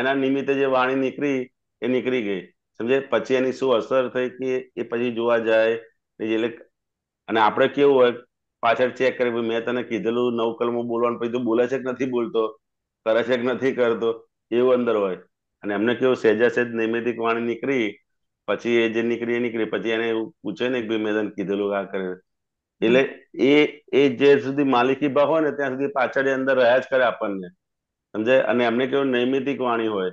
એના નિમિત્તે જે વાણી નીકળી એ નીકળી ગઈ સમજે પછી એની શું અસર થઈ કે એ પછી જોવા જાય એટલે અને આપણે કેવું હોય પાછળ ચેક કરી મેં તને કીધેલું નવ બોલવાનું પછી તું બોલે છે કે નથી બોલતો કરે છે કે નથી કરતો એવું અંદર હોય અને એમને કેવું સહેજા સહેજ નૈમિતિક વાણી નીકળી પછી એ જે નીકળી એ નીકળી પછી એને એવું પૂછે ને કે મેં તને કીધેલું આ કરે એટલે એ એ જે સુધી માલિકી ભાવ હોય ને ત્યાં સુધી પાછળ અંદર રહ્યા જ કરે આપણને સમજે અને એમને કેવું નૈમિતિક વાણી હોય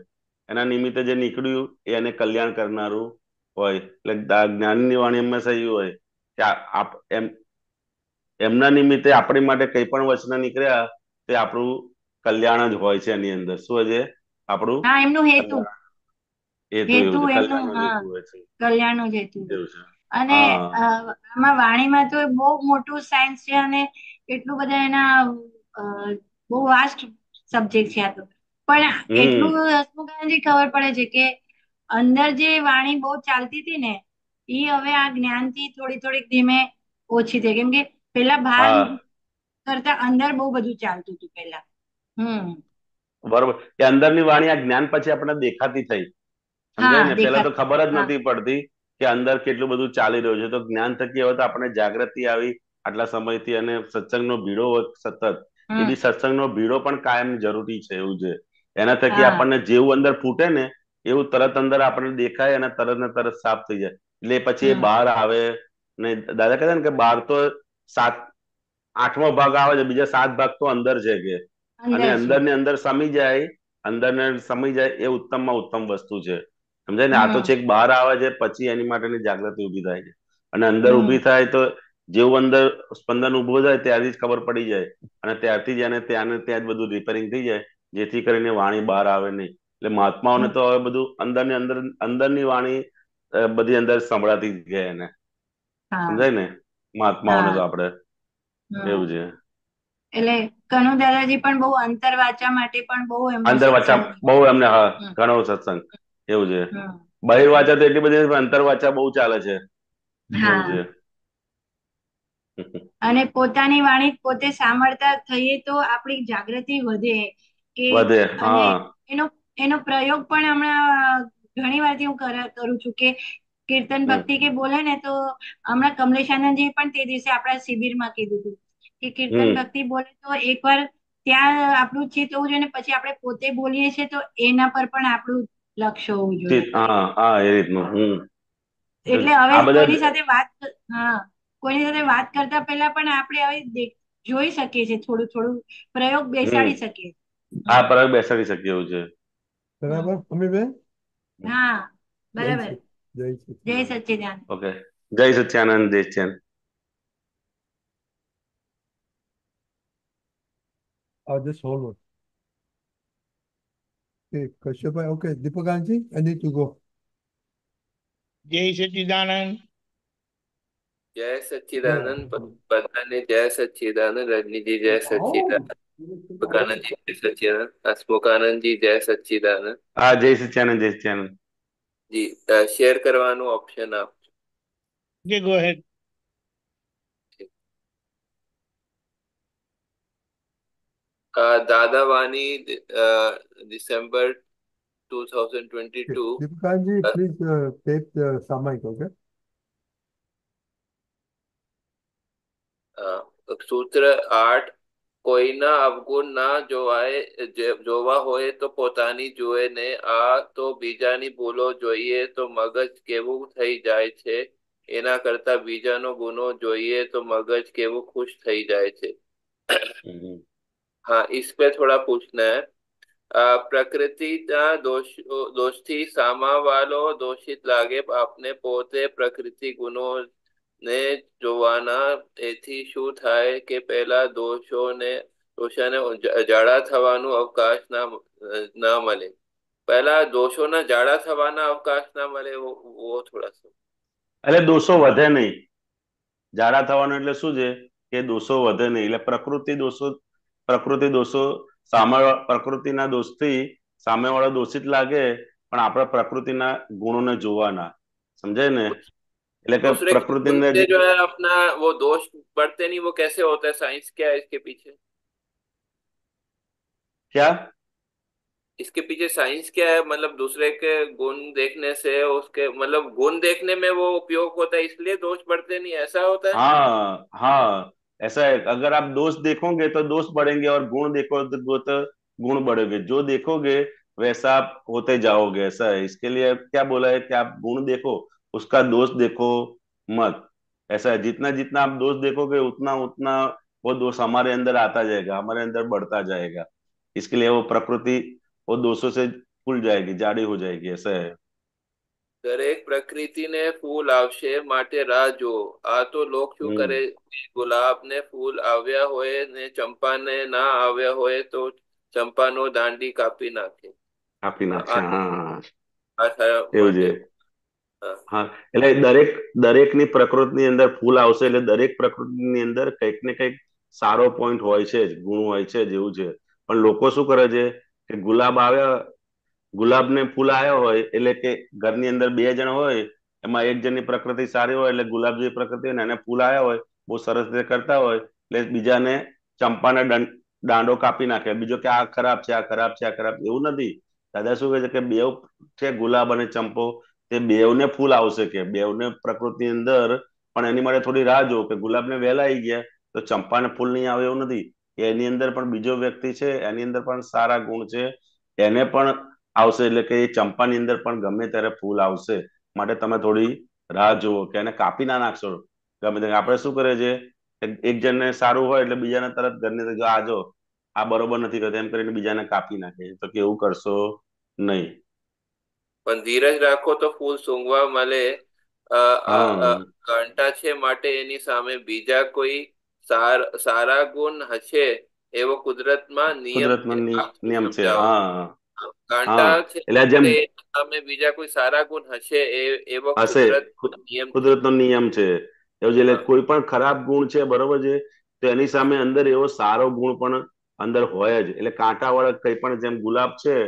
એના નિમિત્તે જે નીકળ્યું એ એને કલ્યાણ કરનારું હોય એટલે જ્ઞાનની વાણી હંમેશા એવું હોય કે એમ એમના નિમિત્તે આપણી માટે કઈ પણ વચન નીકળ્યા તે આપણું કલ્યાણ જ હોય છે એની અંદર શું છે આપણું હા હેતુ અને વાણીમાં તો બહુ મોટું સાયન્સ છે અને એટલું બધા એના બહુ વાસ્ટ સબ્જેક્ટ છે આ તો પણ એટલું હસમુખાનજી ખબર પડે છે કે અંદર જે વાણી બહુ ચાલતી હતી ને એ હવે આ જ્ઞાન થી થોડી થોડીક ધીમે ઓછી થઈ કેમ કે પેલા બહાર કરતા અંદર બહુ બધું ચાલતું હતું પેલા હમ બરોબર કે અંદરની વાણી આ જ્ઞાન પછી આપણને દેખાતી થઈ સમજાય પેલા તો ખબર જ નથી પડતી કે અંદર કેટલું બધું ચાલી રહ્યું છે તો જ્ઞાન થકી હવે તો આપણે જાગૃતિ આવી આટલા સમયથી અને સત્સંગનો ભીડો સતત એ હમ બી સત્સંગનો ભીડો પણ કાયમ જરૂરી છે એવું છે એના થકી આપણને જેવું અંદર ફૂટે ને એવું તરત અંદર આપણને દેખાય અને તરત ને તરત સાફ થઈ જાય એટલે પછી એ બહાર આવે ને દાદા કહે ને કે બહાર તો સાત આઠમો ભાગ આવે છે બીજા સાત ભાગ તો અંદર છે કે અને અંદર ને અંદર સમી જાય અંદર ને સમી જાય એ ઉત્તમ માં ઉત્તમ વસ્તુ છે સમજાય ને આ તો છેક બહાર આવે છે પછી એની માટેની જાગૃતિ ઉભી થાય છે અને અંદર ઊભી થાય તો જેવું અંદર સ્પંદન ઊભો થાય ત્યારથી જ ખબર પડી જાય અને ત્યારથી જ એને ત્યાં ત્યાં જ બધું રિપેરિંગ થઈ જાય જેથી કરીને વાણી બહાર આવે નહીં એટલે મહાત્માઓને તો હવે બધું અંદર ની અંદર અંદરની વાણી બધી અંદર સંભળાતી જ ગયા એને સમજાય ને મહાત્માઓને તો આપણે એવું છે એટલે કનુ દાદાજી પણ બહુ અંતર વાચા માટે પણ બહુ અંતર વાચા બહુ એમને હા ઘણો સત્સંગ એવું છે બહિર વાચા તો એટલી બધી અંતર વાચા બહુ ચાલે છે એવું <laughs> અને પોતાની વાણી પોતે સાંભળતા થઈએ તો આપણી જાગૃતિ વધે કે વધે એનો એનો પ્રયોગ પણ હમણાં ઘણી વારથી હું કરું છું કે કીર્તન ભક્તિ કે બોલે ને તો હમણાં કમલેશ પણ તે દિવસે આપણા શિબિરમાં કીધું હતું કે કીર્તન ભક્તિ બોલે તો એકવાર ત્યાં આપણું ચિત્ત હોવું જોઈએ પછી આપણે પોતે બોલીએ છીએ તો એના પર પણ આપણું લક્ષ્ય હોવું જોઈએ એટલે હવે કોઈની સાથે વાત હા કોઈની સાથે વાત કરતા પહેલા પણ આપણે હવે જોઈ શકીએ છીએ થોડું થોડું પ્રયોગ બેસાડી શકીએ આ પ્રયોગ બેસાડી શકીએ એવું છે બરાબર અમીબેન હા બરાબર जय सच्चिदानंद ओके जय सच्चिदानंद जय सच्चिदानंद Or this whole one. Okay, Kashyapa, okay, Deepakanji, जय सच्चिदानंद जय सच्चिदानंद पता ने जय सच्चिदानंद रजनी जी जय oh, सच्चिदानंद oh, oh। जी जय सच्चिदानंद अस्मोकानंद जी जय सच्चिदानंद हाँ जय सच्चिदानंद जय सच्चिदानंद जी शेयर करवानो ऑप्शन आप જી गो હેડ दादा वानी दिसंबर 2022 दीपिका जी प्लीज टेप सामायिक ओके सूत्र आठ कोई ना अवगुण ना जो आए जोवा होए तो पोतानी जोए ने आ तो बीजानी बोलो જોઈએ તો મગજ કેવો થઈ જાય છે એના કરતા બીજાનો ગુનો જોઈએ તો મગજ કેવો ખુશ થઈ જાય છે હા اس پہ થોડા પૂછنا ہے પ્રકૃતિ દોષ દોષથી સામાવાળો દોષિત લાગે બાપને પોતે પ્રકૃતિ ગુનો ને જોવાના એથી શું થાય કે પહેલા દોષોને દોષોને જાડા થવાનું અવકાશ ના ના મળે પહેલા દોષોના જાડા થવાના અવકાશ ના મળે વો થોડા એટલે દોષો વધે નહીં જાડા થવાનું એટલે શું છે કે દોષો વધે નહીં એટલે પ્રકૃતિ દોષો પ્રકૃતિ દોષો સામે પ્રકૃતિના દોષથી સામેવાળો દોષિત લાગે પણ આપણા પ્રકૃતિના ગુણોને જોવાના સમજાય ને लेकिन तो प्रकृति ने जो है अपना वो दोष बढ़ते नहीं वो कैसे होता है साइंस क्या है इसके पीछे क्या इसके पीछे साइंस क्या है मतलब दूसरे के गुण देखने से उसके मतलब गुण देखने में वो उपयोग होता है इसलिए दोष बढ़ते नहीं ऐसा होता है हाँ हाँ ऐसा है अगर आप दोष देखोगे तो दोष बढ़ेंगे और गुण देखोगे तो, तो गुण बढ़ेंगे जो देखोगे वैसा आप होते जाओगे ऐसा है इसके लिए क्या बोला है कि आप गुण देखो उसका दोष देखो मत ऐसा है जितना जितना आप दोष देखोगे उतना उतना वो दोष हमारे अंदर आता जाएगा हमारे अंदर बढ़ता जाएगा इसके लिए वो प्रकृति वो दोषों से फूल जाएगी जाड़ी हो जाएगी ऐसा है દરેક પ્રકૃતિને ફૂલ આવશે માટે રાહ જો આ તો લોક શું કરે ગુલાબને ફૂલ આવ્યા હોય ને ચંપાને ના આવ્યા હોય તો हाँ દાંડી કાપી નાખે કાપી નાખે હા એવું છે હા એટલે દરેક દરેકની પ્રકૃતિની અંદર ફૂલ આવશે એટલે દરેક પ્રકૃતિની અંદર કંઈક ને કંઈક સારો પોઈન્ટ હોય છે જ ગુણ હોય છે જેવું છે પણ લોકો શું કરે છે કે ગુલાબ આવ્યા ગુલાબને ફૂલ આવ્યા હોય એટલે કે ઘરની અંદર બે જણ હોય એમાં એક જણની પ્રકૃતિ સારી હોય એટલે ગુલાબ જેવી પ્રકૃતિ હોય ને એને ફૂલ આવ્યા હોય બહુ સરસ રીતે કરતા હોય એટલે બીજાને ચંપાને દાંડો કાપી નાખે બીજો કે આ ખરાબ છે આ ખરાબ છે આ ખરાબ એવું નથી દાદા શું કહે છે કે બે છે ગુલાબ અને ચંપો તે બેવને ફૂલ આવશે કે બેવને પ્રકૃતિ અંદર પણ એની માટે થોડી રાહ જો કે ગુલાબને વહેલા આવી ગયા તો ચંપાને ફૂલ નહીં આવે એવું નથી એની અંદર પણ બીજો વ્યક્તિ છે એની અંદર પણ સારા ગુણ છે એને પણ આવશે એટલે કે એ ચંપાની અંદર પણ ગમે ત્યારે ફૂલ આવશે માટે તમે થોડી રાહ જુઓ કે એને કાપી ના નાખશો ગમે ત્યારે આપણે શું કરે છે એક જણને સારું હોય એટલે બીજાને તરત ઘરને જો જો આ બરોબર નથી કરતો એમ કરીને બીજાને કાપી નાખે તો કે એવું કરશો નહીં પણ ધીરજ રાખો તો ફૂલ સૂંઘવા મળે કાંટા છે માટે એની સામે બીજા કોઈ સારા ગુણ હશે એવો કુદરતમાં નિયમ નિયમ છે બીજા કોઈ સારા ગુણ હશે એવો નિયમ કુદરતનો નિયમ છે એટલે કોઈ પણ ખરાબ ગુણ છે બરોબર છે તો એની સામે અંદર એવો સારો ગુણ પણ અંદર હોય જ એટલે કાંટા વાળા કઈ પણ જેમ ગુલાબ છે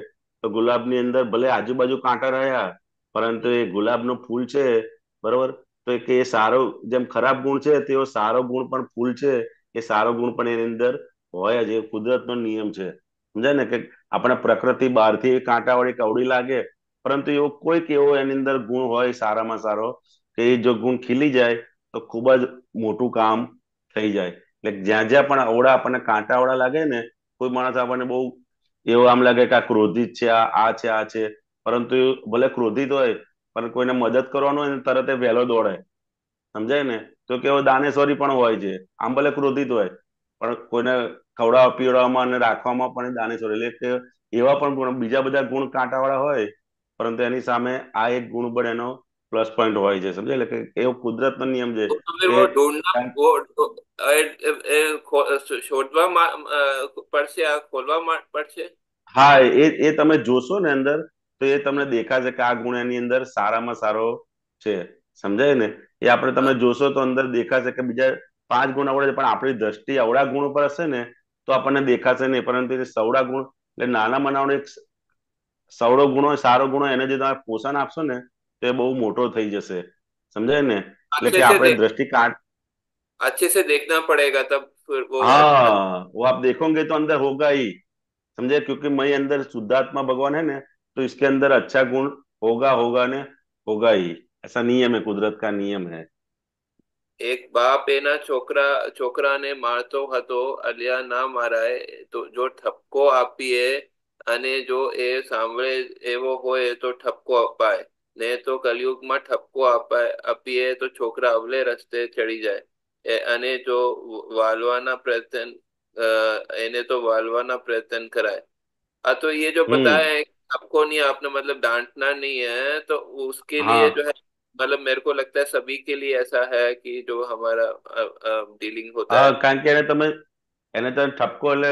તો ગુલાબની અંદર ભલે આજુબાજુ કાંટા રહ્યા પરંતુ એ ગુલાબનું ફૂલ છે બરોબર તો કે એ સારો જેમ ખરાબ ગુણ છે તેવો સારો ગુણ પણ ફૂલ છે એ સારો ગુણ પણ એની અંદર હોય જ એ કુદરતનો નિયમ છે સમજાય ને કે આપણે પ્રકૃતિ બહારથી કાંટાવાળી કવડી લાગે પરંતુ એવો કોઈક એવો એની અંદર ગુણ હોય સારામાં સારો કે એ જો ગુણ ખીલી જાય તો ખૂબ જ મોટું કામ થઈ જાય એટલે જ્યાં જ્યાં પણ અવળા આપણને કાંટાવાળા લાગે ને કોઈ માણસ આપણને બહુ એવું આમ લાગે કે આ ક્રોધિત છે આ આ છે આ છે પરંતુ ભલે ક્રોધિત હોય પણ કોઈને મદદ કરવાનું હોય તરત એ વહેલો દોડે સમજાય ને તો કેવો દાનેશ્વરી પણ હોય છે આમ ભલે ક્રોધિત હોય પણ કોઈને ખવડાવવા પીવડાવવામાં અને રાખવામાં પણ દાનેશ્વરી એટલે કે એવા પણ ગુણ બીજા બધા ગુણ કાંટાવાળા હોય પરંતુ એની સામે આ એક ગુણ પણ એનો પ્લસ પોઈન્ટ હોય છે સમજાય એટલે કે એવો કુદરતનો નિયમ છે શોધવા પડશે આ ખોલવા પડશે હા એ એ તમે જોશો ને અંદર તો એ તમને દેખાશે કે આ ગુણ એની અંદર સારામાં સારો છે સમજાય ને એ આપણે તમે જોશો તો અંદર દેખાશે કે બીજા પાંચ ગુણ આવડે છે પણ આપણી દ્રષ્ટિ અવળા ગુણ ઉપર હશે ને તો આપણને દેખાશે નહીં પરંતુ એ સવડા ગુણ એટલે નાના મનાવનો એક સવડો ગુણો સારો ગુણો એને જે તમે પોષણ આપશો ને તો એ બહુ મોટો થઈ જશે સમજાય ને એટલે કે આપણે દ્રષ્ટિ કાઢ अच्छे से देखना पड़ेगा तब फिर वो हाँ वो आप देखोगे तो अंदर होगा ही समझे क्योंकि मैं अंदर शुद्धात्मा भगवान है ना तो इसके अंदर अच्छा गुण होगा होगा ने होगा ही ऐसा नियम है कुदरत का नियम है એક બાપ એના तो છોકરાને મારતો હતો है ના जो તો જો ઠપકો આપીએ અને જો એ સાંભળે એવો હોય તો ઠપકો અપાય ને તો કલયુગમાં ઠપકો अपी આપીએ तो छोकरा अवले रस्ते चढ़ी जाए એ અને તો વાલ્વાના પ્રયત્ન એને તો વાલ્વાના પ્રયત્ન કરાય આ તો એ જો બતાયા છે सबको ની આપને મતલબ डांटना નહી હે તો ઉસકે લિયે જો હે મતલબ મેરે કો લગતા હે સભી કે લિયે એસા હે કે જો હમારા ડીલિંગ હોતા હે કાન કેને તમે એને તો થપકો લે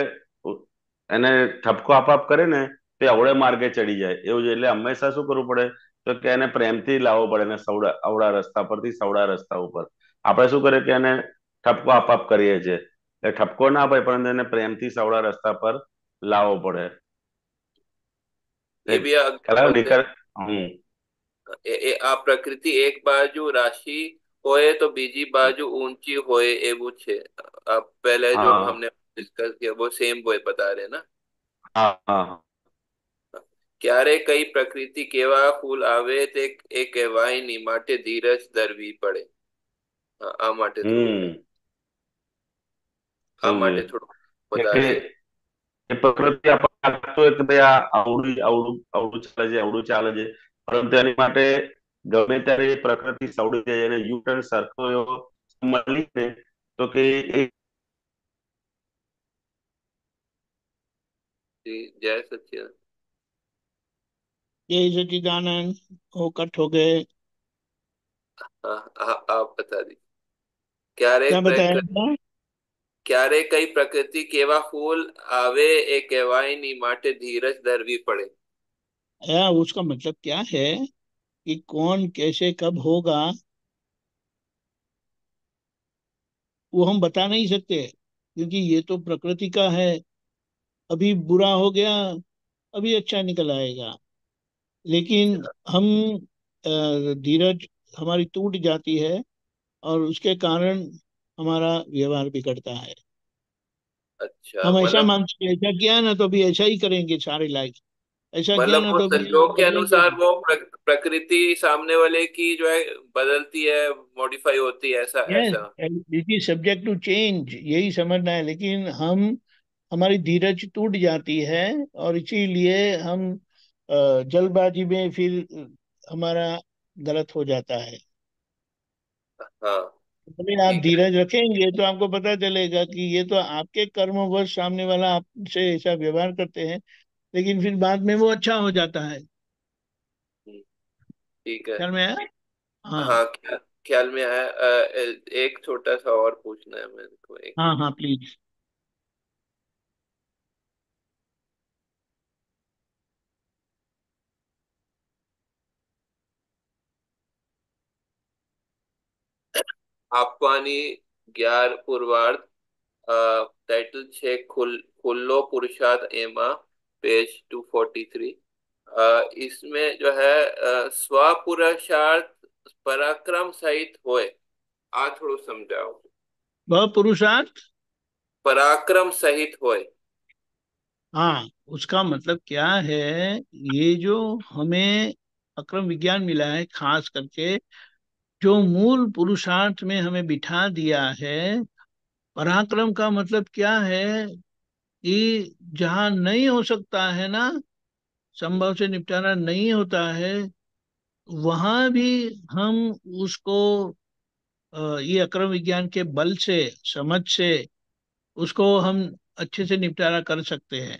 એને થપકો આપ-આપ કરે ને તે અવળે માર્ગે ચડી જાય એવ એટલે હમેશા શું કરું પડે તો કે એને પ્રેમ થી લાવવો પડે ને સૌડા અવળા રસ્તા પર થી સૌડા રસ્તા ઉપર આપણે શું કરીએ કે એને ઠપકો આપઆપ કરીએ છીએ એટલે ઠપકો ના અપાય પરંતુ એને પ્રેમથી સવળા રસ્તા પર લાવવો પડે એ આ પ્રકૃતિ એક બાજુ રાશિ હોય તો બીજી બાજુ ઊંચી હોય એવું છે આપ પહેલે જો हमने ડિસ્કસ किया वो सेम હોય બતા રહે ના હા હા ક્યારે કઈ પ્રકૃતિ કેવા ફૂલ આવે તે એ કહેવાય નહીં માટે ધીરજ ધરવી પડે આ માટે આ માટે થોડું વધારે એ પ્રકૃતિ આપણને લાગતું હોય કે ભાઈ આ આવડું આવડું આવડું ચાલે છે આવડું ચાલે છે પરંતુ એની માટે ગમે ત્યારે પ્રકૃતિ સવડી જાય અને યુ ટર્ન સરખો એવો મળીને તો કે એ जय सचिया जय सचिदानंद हो कट हो गए आप बता दीजिए क्या बताया प्रकृति ક્યારેક कई प्रकृति केवा फूल आवे ए એ नी माटे धीरज धरवी पड़े या उसका मतलब क्या है कि कौन कैसे कब होगा वो हम बता नहीं सकते क्योंकि ये तो प्रकृति का है अभी बुरा हो गया अभी अच्छा निकल आएगा लेकिन अच्छा। हम धीरज हमारी टूट जाती है और उसके कारण हमारा व्यवहार बिगड़ता है अच्छा हम ऐसा मतलब मानते हैं ऐसा किया ना तो भी ऐसा ही करेंगे सारी लाइफ ऐसा किया मतलब ना तो संयोग के अनुसार वो प्रकृति सामने वाले की जो है बदलती है मॉडिफाई होती है ऐसा yes, ऐसा सब्जेक्ट टू चेंज यही समझना है लेकिन हम हमारी धीरज टूट जाती है और इसीलिए हम जल्दबाजी में फिर हमारा गलत हो जाता है हाँ लेकिन आप धीरज रखेंगे तो आपको पता चलेगा कि ये तो आपके कर्मवश सामने वाला आपसे ऐसा व्यवहार करते हैं लेकिन फिर बाद में वो अच्छा हो जाता है हम्म, ठीक है ख्याल में आया हाँ हाँ ख्याल ख्याल में आया एक छोटा सा और पूछना है मेरे को एक हाँ हाँ प्लीज आपवानी ग्यार పూర్వార్ధ टाइटल छे खुल खुल्लो पुरुषार्थ एमा पेज 243 इसमें जो है स्व पुरुषार्थ पराक्रम सहित होए आ थोड़ा समझाओ સ્વ પુરુષાર્થ पराक्रम सहित होए हाँ उसका मतलब क्या है ये जो हमें अक्रम विज्ञान मिला है खास करके जो मूल पुरुषार्थ में हमें बिठा दिया है पराक्रम का मतलब क्या है कि जहाँ नहीं हो सकता है ना संभव से निपटारा नहीं होता है वहां भी हम उसको ये अक्रम विज्ञान के बल से समझ से उसको हम अच्छे से निपटारा कर सकते हैं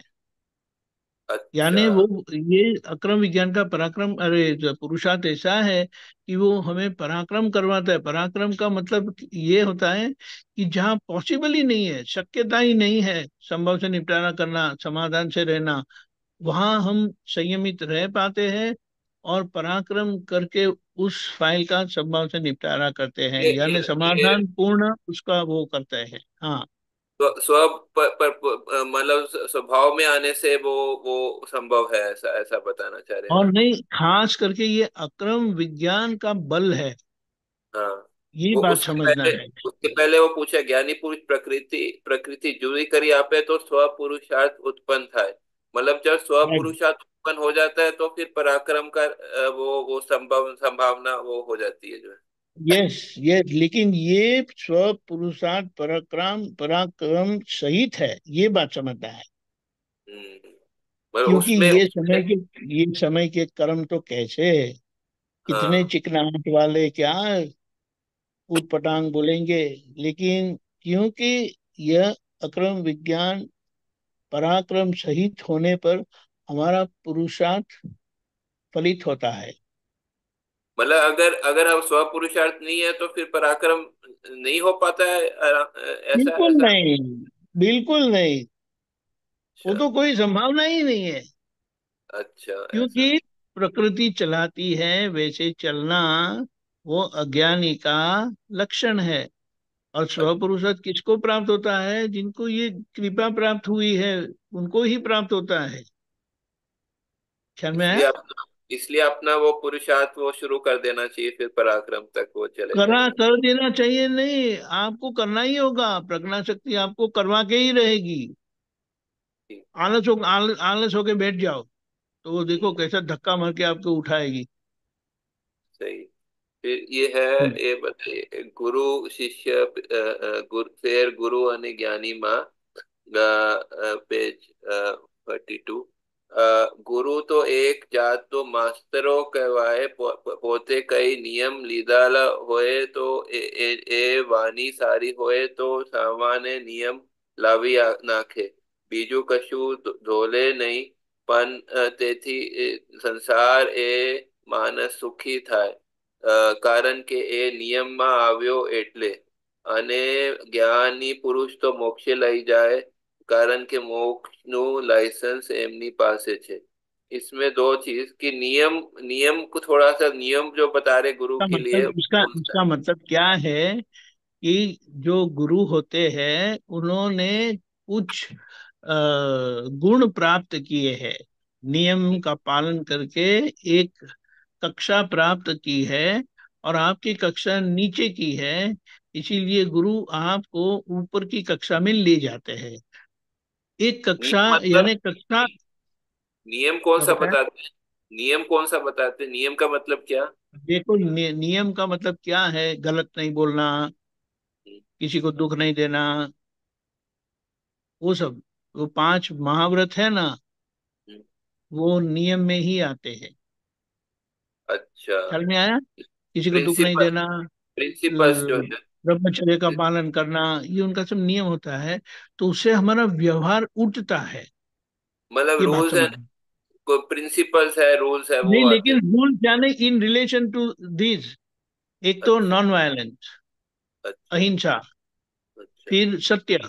यानी अच्छा। वो ये अक्रम विज्ञान का पराक्रम अरे पुरुषार्थ ऐसा है कि वो हमें पराक्रम करवाता है पराक्रम का मतलब ये होता है कि जहाँ पॉसिबल ही नहीं है शक्यता ही नहीं है संभव से निपटारा करना समाधान से रहना वहाँ हम संयमित रह पाते हैं और पराक्रम करके उस फाइल का संभव से निपटारा करते हैं यानी समाधान पूर्ण उसका वो करते हैं हाँ स्व पर, पर, मतलब स्वभाव में आने से वो वो संभव है ऐसा ऐसा बताना चाह रहे हैं और नहीं खास करके ये अक्रम विज्ञान का बल है हाँ ये बात समझना पहले, है उसके पहले वो पूछा ज्ञानी पुरुष प्रकृति प्रकृति जुड़ी करी आपे तो स्वपुरुषार्थ उत्पन्न था मतलब जब स्वपुरुषार्थ उत्पन्न हो जाता है तो फिर पराक्रम का वो वो संभव संभावना वो हो जाती है जो है यस यस लेकिन ये स्व पुरुषार्थ पराक्रम पराक्रम सहित है ये बात समझता है हम्म, क्योंकि ये समय के ये समय के कर्म तो कैसे कितने हाँ। चिकनाहट वाले क्या कूद पटांग बोलेंगे लेकिन क्योंकि यह अक्रम विज्ञान पराक्रम सहित होने पर हमारा पुरुषार्थ फलित होता है मतलब अगर अगर अब स्व पुरुषार्थ नहीं है तो फिर पराक्रम नहीं हो पाता है ऐसा बिल्कुल ऐसा? नहीं बिल्कुल नहीं वो अच्छा। तो कोई संभावना ही नहीं है अच्छा क्योंकि ऐसा? प्रकृति चलाती है वैसे चलना वो अज्ञानी का लक्षण है और अच्छा। स्वपुरुषार्थ किसको प्राप्त होता है जिनको ये कृपा प्राप्त हुई है उनको ही प्राप्त होता है ख्याल में है इसलिए अपना वो पुरुषार्थ वो शुरू कर देना चाहिए फिर पराक्रम तक वो चले करा कर देना चाहिए नहीं आपको करना ही होगा प्रज्ञा शक्ति आपको करवा के ही रहेगी आलस हो आल, आलस होके बैठ जाओ तो वो देखो कैसा धक्का मार के आपको उठाएगी सही फिर ये है हम्म। ये बताइए गुरु शिष्य गुरु फिर गुरु ज्ञानी माँ पेज फोर्टी टू ગુરુ તો એક જાત તો માસ્તરો કહેવાય પોતે કઈ નિયમ લીધેલા હોય તો એ વાણી સારી હોય તો સામાન્ય નિયમ લાવી નાખે બીજું કશું ધોલે નહીં પણ તેથી સંસાર એ માનસ સુખી થાય કારણ કે એ નિયમમાં આવ્યો એટલે અને જ્ઞાની પુરુષ તો મોક્ષે લઈ જાય कारण કારણ કે મોક્ષનું લાયસન્સ એમની पासे छे इसमें दो चीज कि नियम नियम को थोड़ा सा नियम जो बता रहे गुरु के मतलब, लिए उसका उसका मतलब क्या है कि जो गुरु होते हैं उन्होंने कुछ गुण प्राप्त किए हैं नियम का पालन करके एक कक्षा प्राप्त की है और आपकी कक्षा नीचे की है इसीलिए गुरु आपको ऊपर की कक्षा में ले जाते हैं एक कक्षा मतलब यानी कक्षा नियम कौन सा बताते हैं नियम कौन सा बताते हैं नियम का मतलब क्या देखो नियम का मतलब क्या है गलत नहीं बोलना किसी को दुख नहीं देना वो सब वो पांच महाव्रत है ना हम्म। वो नियम में ही आते हैं अच्छा ख्याल में आया किसी को दुख नहीं देना प्रिंसिपल्स जो है ब्रह्मचर्य का <laughs> पालन करना ये उनका सब नियम होता है तो उससे हमारा व्यवहार उठता है मतलब रूल्स एंड प्रिंसिपल्स है रूल्स है वो नहीं लेकिन रूल जाने इन रिलेशन टू दिस एक तो नॉन अच्छा। वायलेंस अच्छा। अहिंसा अच्छा। फिर सत्य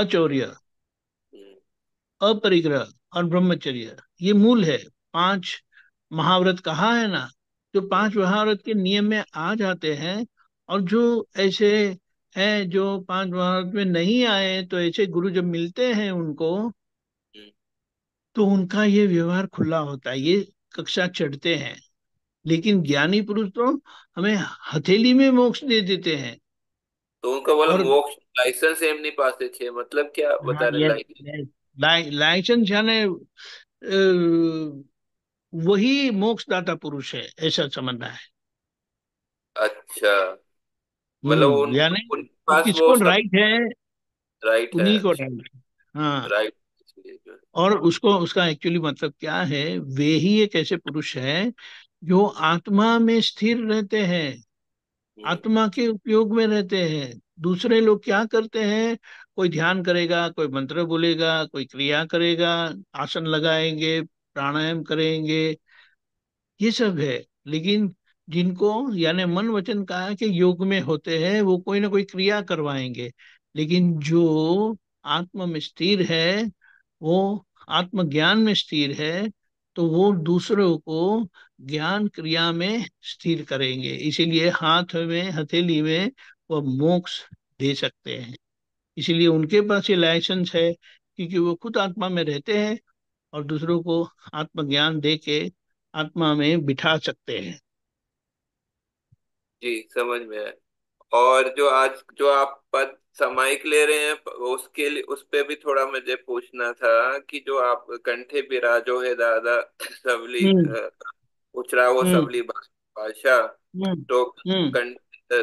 अचौर्य हम्म। अपरिग्रह और ब्रह्मचर्य ये मूल है पांच महाव्रत कहा है ना जो पांच महाव्रत के नियम में आ जाते हैं और जो ऐसे हैं जो पांच महारत में नहीं आए तो ऐसे गुरु जब मिलते हैं उनको हम्म। तो उनका ये व्यवहार खुला होता है ये कक्षा चढ़ते हैं लेकिन ज्ञानी पुरुष तो हमें हथेली में मोक्ष दे देते हैं तो उनका बोला और, मोक्ष लाइसेंस नहीं પાસે थे मतलब क्या हाँ, बता रहे लाइसेंस यानी वही मोक्ष दाता पुरुष है ऐसा समझना है अच्छा मतलब हम्म, उन, यानी उनके पास किसको राइट है राइट उन्हीं को राइट हाँ राइट और उसको उसका एक्चुअली मतलब क्या है वे ही एक ऐसे पुरुष है जो आत्मा में स्थिर रहते हैं हम्म। आत्मा के उपयोग में रहते हैं दूसरे लोग क्या करते हैं कोई ध्यान करेगा कोई मंत्र बोलेगा कोई क्रिया करेगा आसन लगाएंगे प्राणायाम करेंगे ये सब है लेकिन जिनको यानी मन वचन कहा कि योग में होते हैं वो कोई ना कोई क्रिया करवाएंगे लेकिन जो आत्मा में स्थिर है वो आत्मज्ञान में स्थिर है तो वो दूसरों को ज्ञान क्रिया में स्थिर करेंगे इसीलिए हाथ में हथेली में वो मोक्ष दे सकते हैं इसीलिए उनके पास ये लाइसेंस है क्योंकि वो खुद आत्मा में रहते हैं और दूसरों को आत्मज्ञान दे के आत्मा में बिठा सकते हैं जी समझ में है और जो आज जो आप पद सामायिक ले रहे हैं उसके लिए उस पर भी थोड़ा मुझे पूछना था कि जो आप कंठे बिराजो है दादा सबली हम्म। उचरा वो हम्म। सबली भाषा हम्म। तो कंठ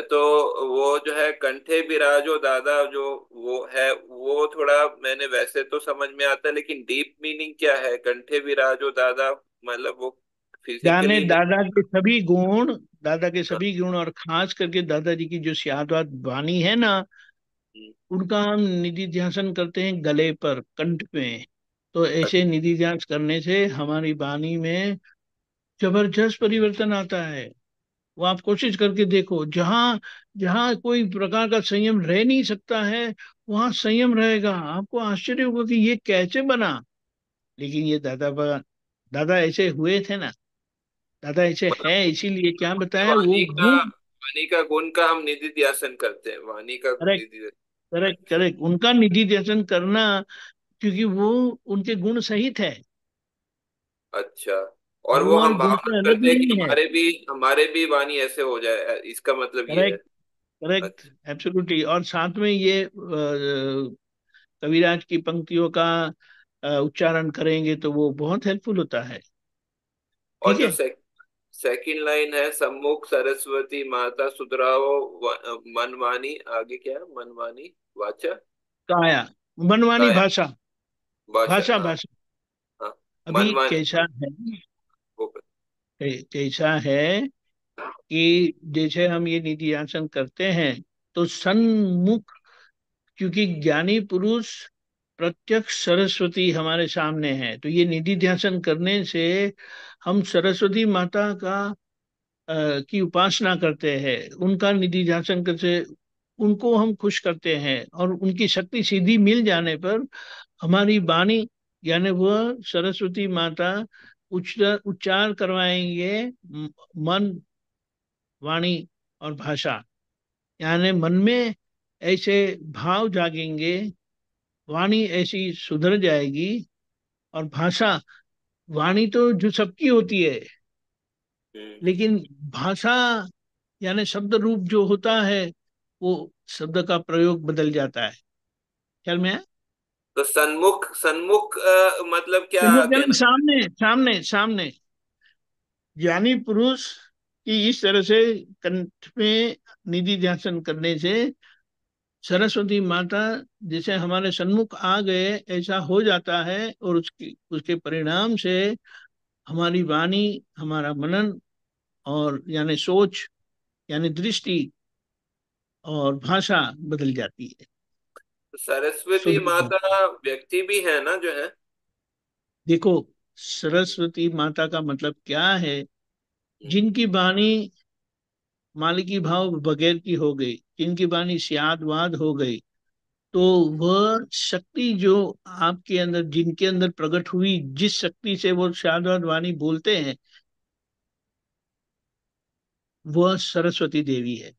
तो वो जो है कंठे बिराजो दादा जो वो है वो थोड़ा मैंने वैसे तो समझ में आता है लेकिन डीप मीनिंग क्या है कंठे बिराजो दादा मतलब वो जाने दादा के सभी गुण दादा के हाँ। सभी गुण और खास करके दादाजी की जो सियादवाद वाणी है ना हम्म। उनका हम निधि ध्यान करते हैं गले पर कंठ पे तो ऐसे अच्छा। निधि ध्यान करने से हमारी वाणी में जबरदस्त परिवर्तन आता है वो आप कोशिश करके देखो जहाँ जहाँ कोई प्रकार का संयम रह नहीं सकता है वहाँ संयम रहेगा आपको आश्चर्य होगा कि ये कैसे बना लेकिन ये दादा दादा ऐसे हुए थे ना दादा ऐसे है इसीलिए क्या बताया वो का वाणी का गुण का हम निधि ध्यान करते हैं वाणी का करेक्ट करेक्ट करेक्ट उनका निधि ध्यान करना क्योंकि वो उनके गुण सहित है अच्छा और वो हम भावना करते हैं कि हमारे भी हमारे भी वाणी ऐसे हो जाए इसका मतलब करेक्ट ये है करेक्ट एब्सोल्युटली अच्छा। और साथ में ये कविराज की पंक्तियों का उच्चारण करेंगे तो वो बहुत हेल्पफुल होता है और जो सेक, सेकंड लाइन है सम्मुख सरस्वती माता सुधराओ मनवानी आगे क्या मनवानी वाचा काया मनवानी भाषा भाषा हाँ। भाषा हाँ, अभी कैसा है कैसा है कि जैसे हम ये निधि आसन करते हैं तो सन्मुख क्योंकि ज्ञानी पुरुष प्रत्यक्ष सरस्वती हमारे सामने है तो ये निधि ध्यान करने से हम सरस्वती माता का आ, की उपासना करते हैं उनका निधि ध्यान करते उनको हम खुश करते हैं और उनकी शक्ति सीधी मिल जाने पर हमारी वाणी यानी वह सरस्वती माता उच्चार करवाएंगे मन वाणी और भाषा यानी मन में ऐसे भाव जागेंगे वाणी ऐसी सुधर जाएगी और भाषा वाणी तो जो सबकी होती है हम्म। लेकिन भाषा यानी शब्द रूप जो होता है वो शब्द का प्रयोग बदल जाता है ख्याल में है? तो सन्मुख सन्मुख मतलब क्या सामने सामने सामने, सामने। ज्ञानी पुरुष की इस तरह से कंठ में निधि ध्यान करने से सरस्वती माता जिसे हमारे सन्मुख आ गए ऐसा हो जाता है और उसकी उसके परिणाम से हमारी वाणी हमारा मनन और यानी सोच यानी दृष्टि और भाषा बदल जाती है सरस्वती माता व्यक्ति भी है ना जो है देखो सरस्वती माता का मतलब क्या है हम्म। जिनकी वाणी मालिकी भाव बगैर की हो गई जिनकी वाणी सियादवाद हो गई तो वह शक्ति जो आपके अंदर जिनके अंदर प्रकट हुई जिस शक्ति से वो सियादवाद वाणी बोलते हैं वह सरस्वती देवी है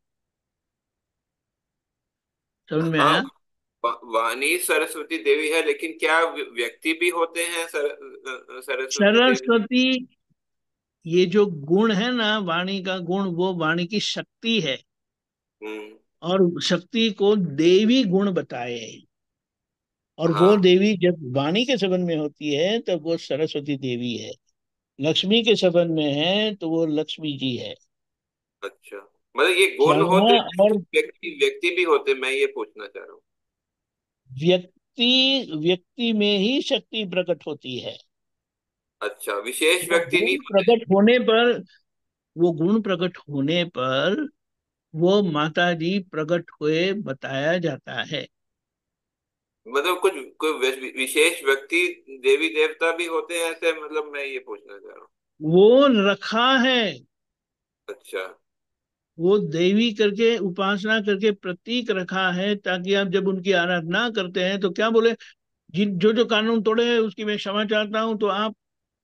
समझ में आया हाँ, वाणी सरस्वती देवी है लेकिन क्या व्यक्ति भी होते हैं सर, सरस्वती सरस्वती ये जो गुण है ना वाणी का गुण वो वाणी की शक्ति है हम्म। और शक्ति को देवी गुण बताए और हाँ। वो देवी जब वाणी के संबंध में होती है तब तो वो सरस्वती देवी है लक्ष्मी के संबंध में है तो वो लक्ष्मी जी है अच्छा मतलब ये गुण होते और व्यक्ति व्यक्ति भी होते मैं ये पूछना चाह रहा हूँ व्यक्ति व्यक्ति में ही शक्ति प्रकट होती है अच्छा विशेष व्यक्ति नहीं प्रकट होने पर वो गुण प्रकट होने पर वो माता जी प्रकट हुए बताया जाता है मतलब कुछ कोई विशेष व्यक्ति देवी देवता भी होते हैं ऐसे मतलब मैं ये पूछना चाह रहा हूँ वो रखा है अच्छा वो देवी करके उपासना करके प्रतीक रखा है ताकि आप जब उनकी आराधना करते हैं तो क्या बोले जिन जो जो कानून तोड़े हैं उसकी मैं क्षमा चाहता हूँ तो आप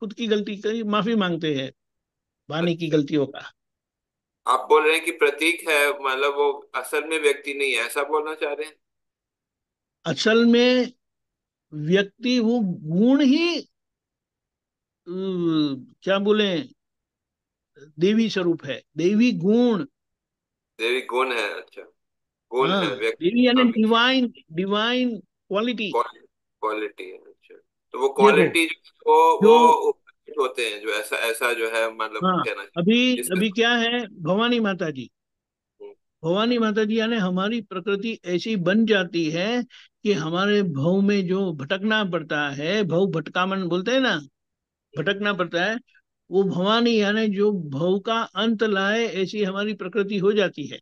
खुद की गलती की माफी मांगते हैं वाणी की गलतियों का आप बोल रहे हैं कि प्रतीक है मतलब वो असल में व्यक्ति नहीं है ऐसा बोलना चाह रहे हैं असल में व्यक्ति वो गुण ही क्या बोले देवी स्वरूप है देवी गुण देवी गुण है अच्छा गुण हाँ, है व्यक्ति देवी यानी डिवाइन डिवाइन क्वालिटी क्वालिटी है तो वो क्वालिटी वो वो तो- होते हैं जो ऐसा ऐसा जो है मतलब हाँ, कहना अभी अभी क्या है भवानी माता जी हम्म। भवानी माता जी यानी हमारी प्रकृति ऐसी बन जाती है कि हमारे भव में जो भटकना पड़ता है भव भटकामन बोलते हैं ना हम्म। भटकना पड़ता है वो भवानी यानी जो भव का अंत लाए ऐसी हमारी प्रकृति हो जाती है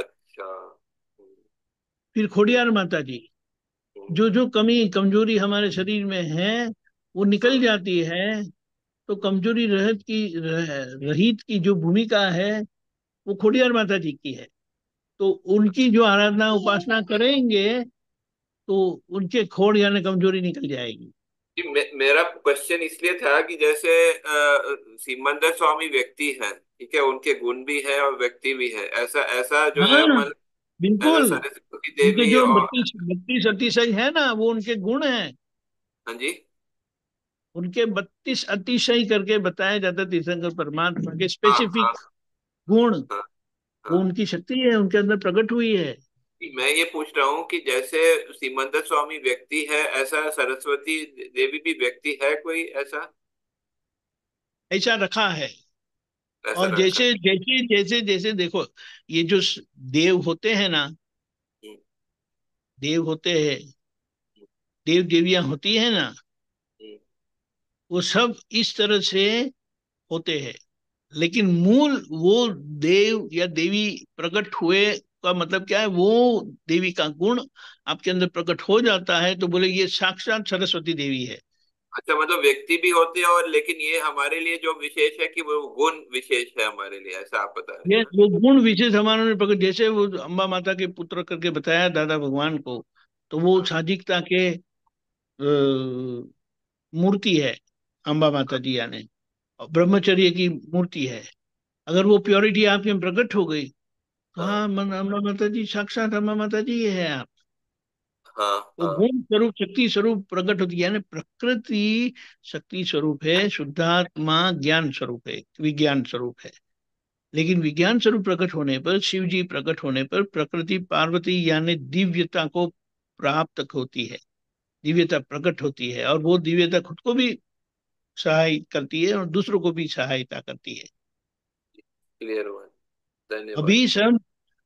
अच्छा हम्म। फिर खोडियार माता जी जो जो कमी कमजोरी हमारे शरीर में है वो निकल जाती है तो कमजोरी रहत की रह, रहित की जो भूमिका है वो खोडियार माता जी की है तो उनकी जो आराधना उपासना करेंगे तो उनके खोड़ यानी कमजोरी निकल जाएगी मे, मेरा क्वेश्चन इसलिए था कि जैसे सीमंदर स्वामी व्यक्ति है ठीक है उनके गुण भी है और व्यक्ति भी है ऐसा ऐसा जो हाँ, है मतलब बिल्कुल तो उनके जो बत्तीस बत्तीस अतिशय है ना वो उनके गुण है हाँ जी उनके बत्तीस अतिशय करके बताया जाता है तीर्थंकर परमात्मा के स्पेसिफिक हाँ, हाँ। गुण वो उनकी शक्ति है उनके अंदर प्रकट हुई है मैं ये पूछ रहा हूँ कि जैसे सीमंदर स्वामी व्यक्ति है ऐसा सरस्वती देवी भी व्यक्ति है कोई ऐसा ऐसा रखा है और जैसे जैसे जैसे जैसे देखो ये जो देव होते हैं ना देव होते हैं देव देवियां होती है ना वो सब इस तरह से होते हैं लेकिन मूल वो देव या देवी प्रकट हुए का मतलब क्या है वो देवी का गुण आपके अंदर प्रकट हो जाता है तो बोले ये साक्षात सरस्वती देवी है अच्छा मतलब व्यक्ति भी होते हैं और लेकिन ये हमारे लिए जो विशेष है कि वो गुण विशेष है हमारे लिए ऐसा आप बता रहे हैं वो गुण विशेष हमारे प्रकट जैसे वो अम्बा माता के पुत्र करके बताया दादा भगवान को तो वो हाँ। साधिकता के मूर्ति है अम्बा माता जी ने ब्रह्मचर्य की मूर्ति है अगर वो प्योरिटी आपके में प्रकट हो गई तो हाँ, हाँ अम्बा माता जी साक्षात अम्बा माता जी ये है आप वो हाँ, तो हाँ। गुण स्वरूप शक्ति स्वरूप प्रकट होती है प्रकृति शक्ति स्वरूप है शुद्धात्मा ज्ञान स्वरूप है विज्ञान स्वरूप है लेकिन विज्ञान स्वरूप प्रकट होने पर शिव जी प्रकट होने पर प्रकृति पार्वती यानी दिव्यता को प्राप्त होती है दिव्यता प्रकट होती है और वो दिव्यता खुद को भी सहाय करती है और दूसरों को भी सहायता करती है क्लियर हुआ अभी स्वयं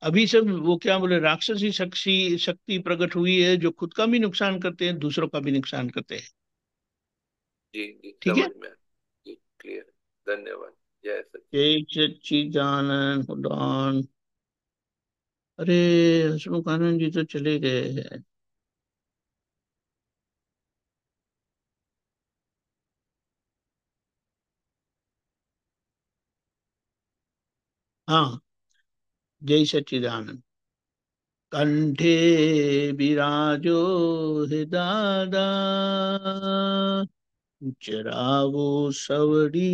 अभी सब वो क्या बोले राक्षसी शक्ति शक्ति प्रकट हुई है जो खुद का भी नुकसान करते हैं दूसरों का भी नुकसान करते हैं ठीक है क्लियर धन्यवाद जय अरे हसमुख आनंद जी तो चले गए हैं हाँ जय सच्चिदानंद कंठे विराजो हृदादा चरावो सवरी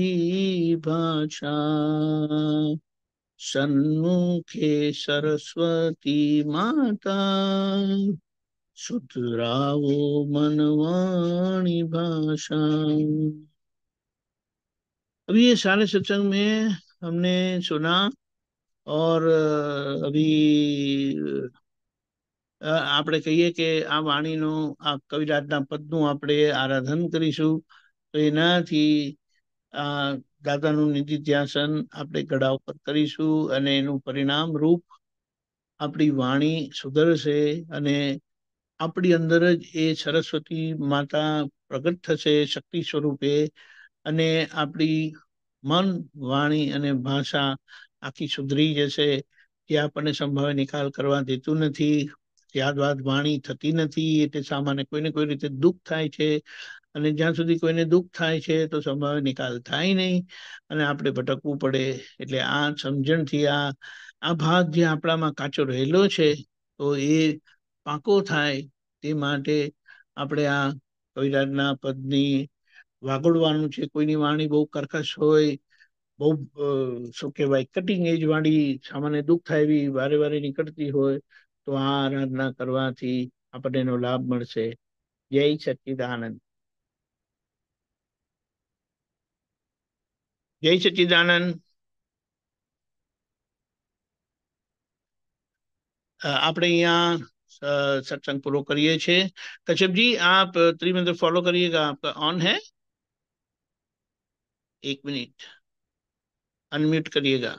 भाषा सन्मुखे सरस्वती माता सुतरावो मनवाणी भाषा अभी ये सारे सत्संग में हमने सुना और અભી આપણે કહીએ કે આ વાણીનું આ કવિરાજના પદનું આપણે આરાધન કરીશું તો એનાથી આ દાદાનું નિધિધ્યાસન આપણે ગળા ઉપર કરીશું અને એનું પરિણામ રૂપ આપણી વાણી સુધરશે અને આપણી અંદર જ એ સરસ્વતી માતા પ્રગટ થશે શક્તિ સ્વરૂપે અને આપણી મન વાણી અને ભાષા આખી સુધરી જશે જે આપણને સંભાવે નિકાલ કરવા દેતું નથી યાદવાદ વાણી થતી નથી એટલે સામાન્ય કોઈને કોઈ રીતે દુઃખ થાય છે અને જ્યાં સુધી કોઈને દુઃખ થાય છે તો સંભાવે નિકાલ થાય નહીં અને આપણે ભટકવું પડે એટલે આ સમજણથી આ આ ભાગ જે આપણામાં કાચો રહેલો છે તો એ પાકો થાય તે માટે આપણે આ કવિરાજના પદની વાગોડવાનું છે કોઈની વાણી બહુ કર્કશ હોય બહુ સોકેવા કટિંગ એજ વાડી સામે દુખ થાયવી વારે વારે નીકતી હોય તો આ આરાધના કરવાથી આપણે નો લાભ મળશે જય સચ્ચિદાનંદ જય સચ્ચિદાનંદ આપણે અહીંયા સત્સંગ પૂરો કરીએ છે કછબજી આપ ત્રિમંત્ર ફોલો કરिएगा આપ ઓન હે 1 મિનિટ अनम्यूट करिएगा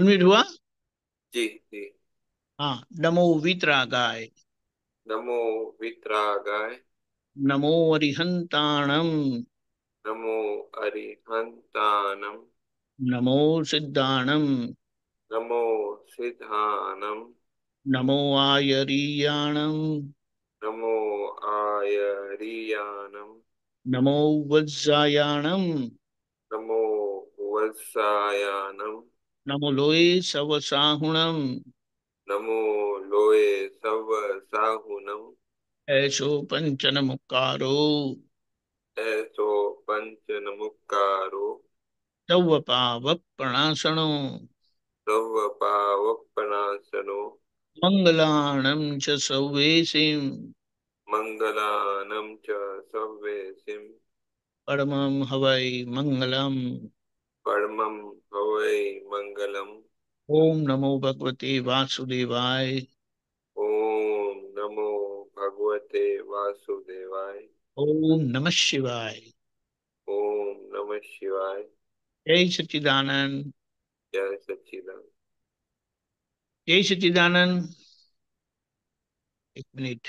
अनम्यूट हुआ जी जी हाँ नमो गाय नमो गाय नमो अरिहंताणम नमो अरिहंताणम नमो सिद्धान नमो सिद्धान नमो आयरियाणम नमो आयरियानम नमो वज्जायानम नमो वज्जायानम नमो लोये सवसाहुणम् नमो लोये सवसाहुणम् ऐसो पञ्चनमुक्कारो ऐसो पञ्चनमुक्कारो तव पावप्पणासणो तव पावप्पणासणो मंगलानं च सव्वेसिं मंगलानं च सव्वेसिं परमं हवै मंगलम परमं हवै मंगलम ओम नमो भगवते वासुदेवाय ओम नमो भगवते वासुदेवाय ओम नमः शिवाय ओम नमः शिवाय जय सच्चिदानंद जय सच्चिदानंद જય સચિદાનંદ એક મિનિટ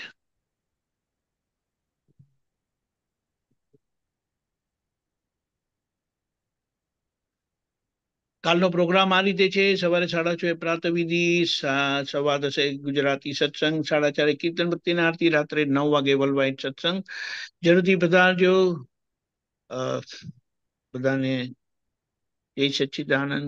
કાલનો પ્રોગ્રામ આ રીતે છે સવારે સાડા છ એ પ્રાતવિધિ સવા દસે ગુજરાતી સત્સંગ સાડા ચારે કીર્તન ભક્તિના આરતી રાત્રે નવ વાગે વર્લ્ડ સત્સંગ જરૂરથી પધારજો બધાને જય સચ્ચિદાનંદ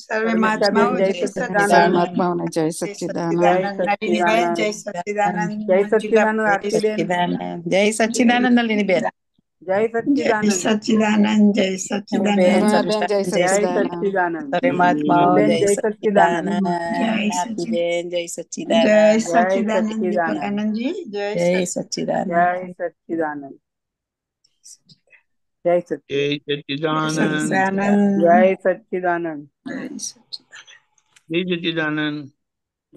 सर्वे महात्माओं जय सच्चिदानंद जय सचिदानंद जय सच्चिदानंद जय सच्चिदानंद जय सच्चिदानंद नलिनी जय सच्चिदानंद जय सचिदानंद जय सच्चिदानंद जय सच्चिदानंद जय सच्चिदानंद जय सच्चिदानंद जय सच्चिदानंद जय सचिदानंद जय सच्चिदानंद जय सच्चिदानंद जय सच्चिदानंद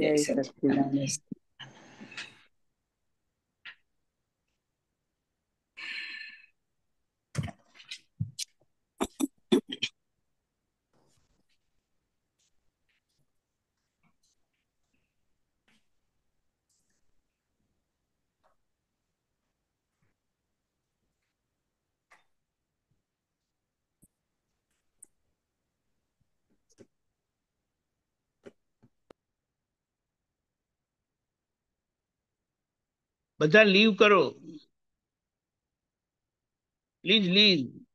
जय सच्चिदानंद बता लीव करो प्लीज लीव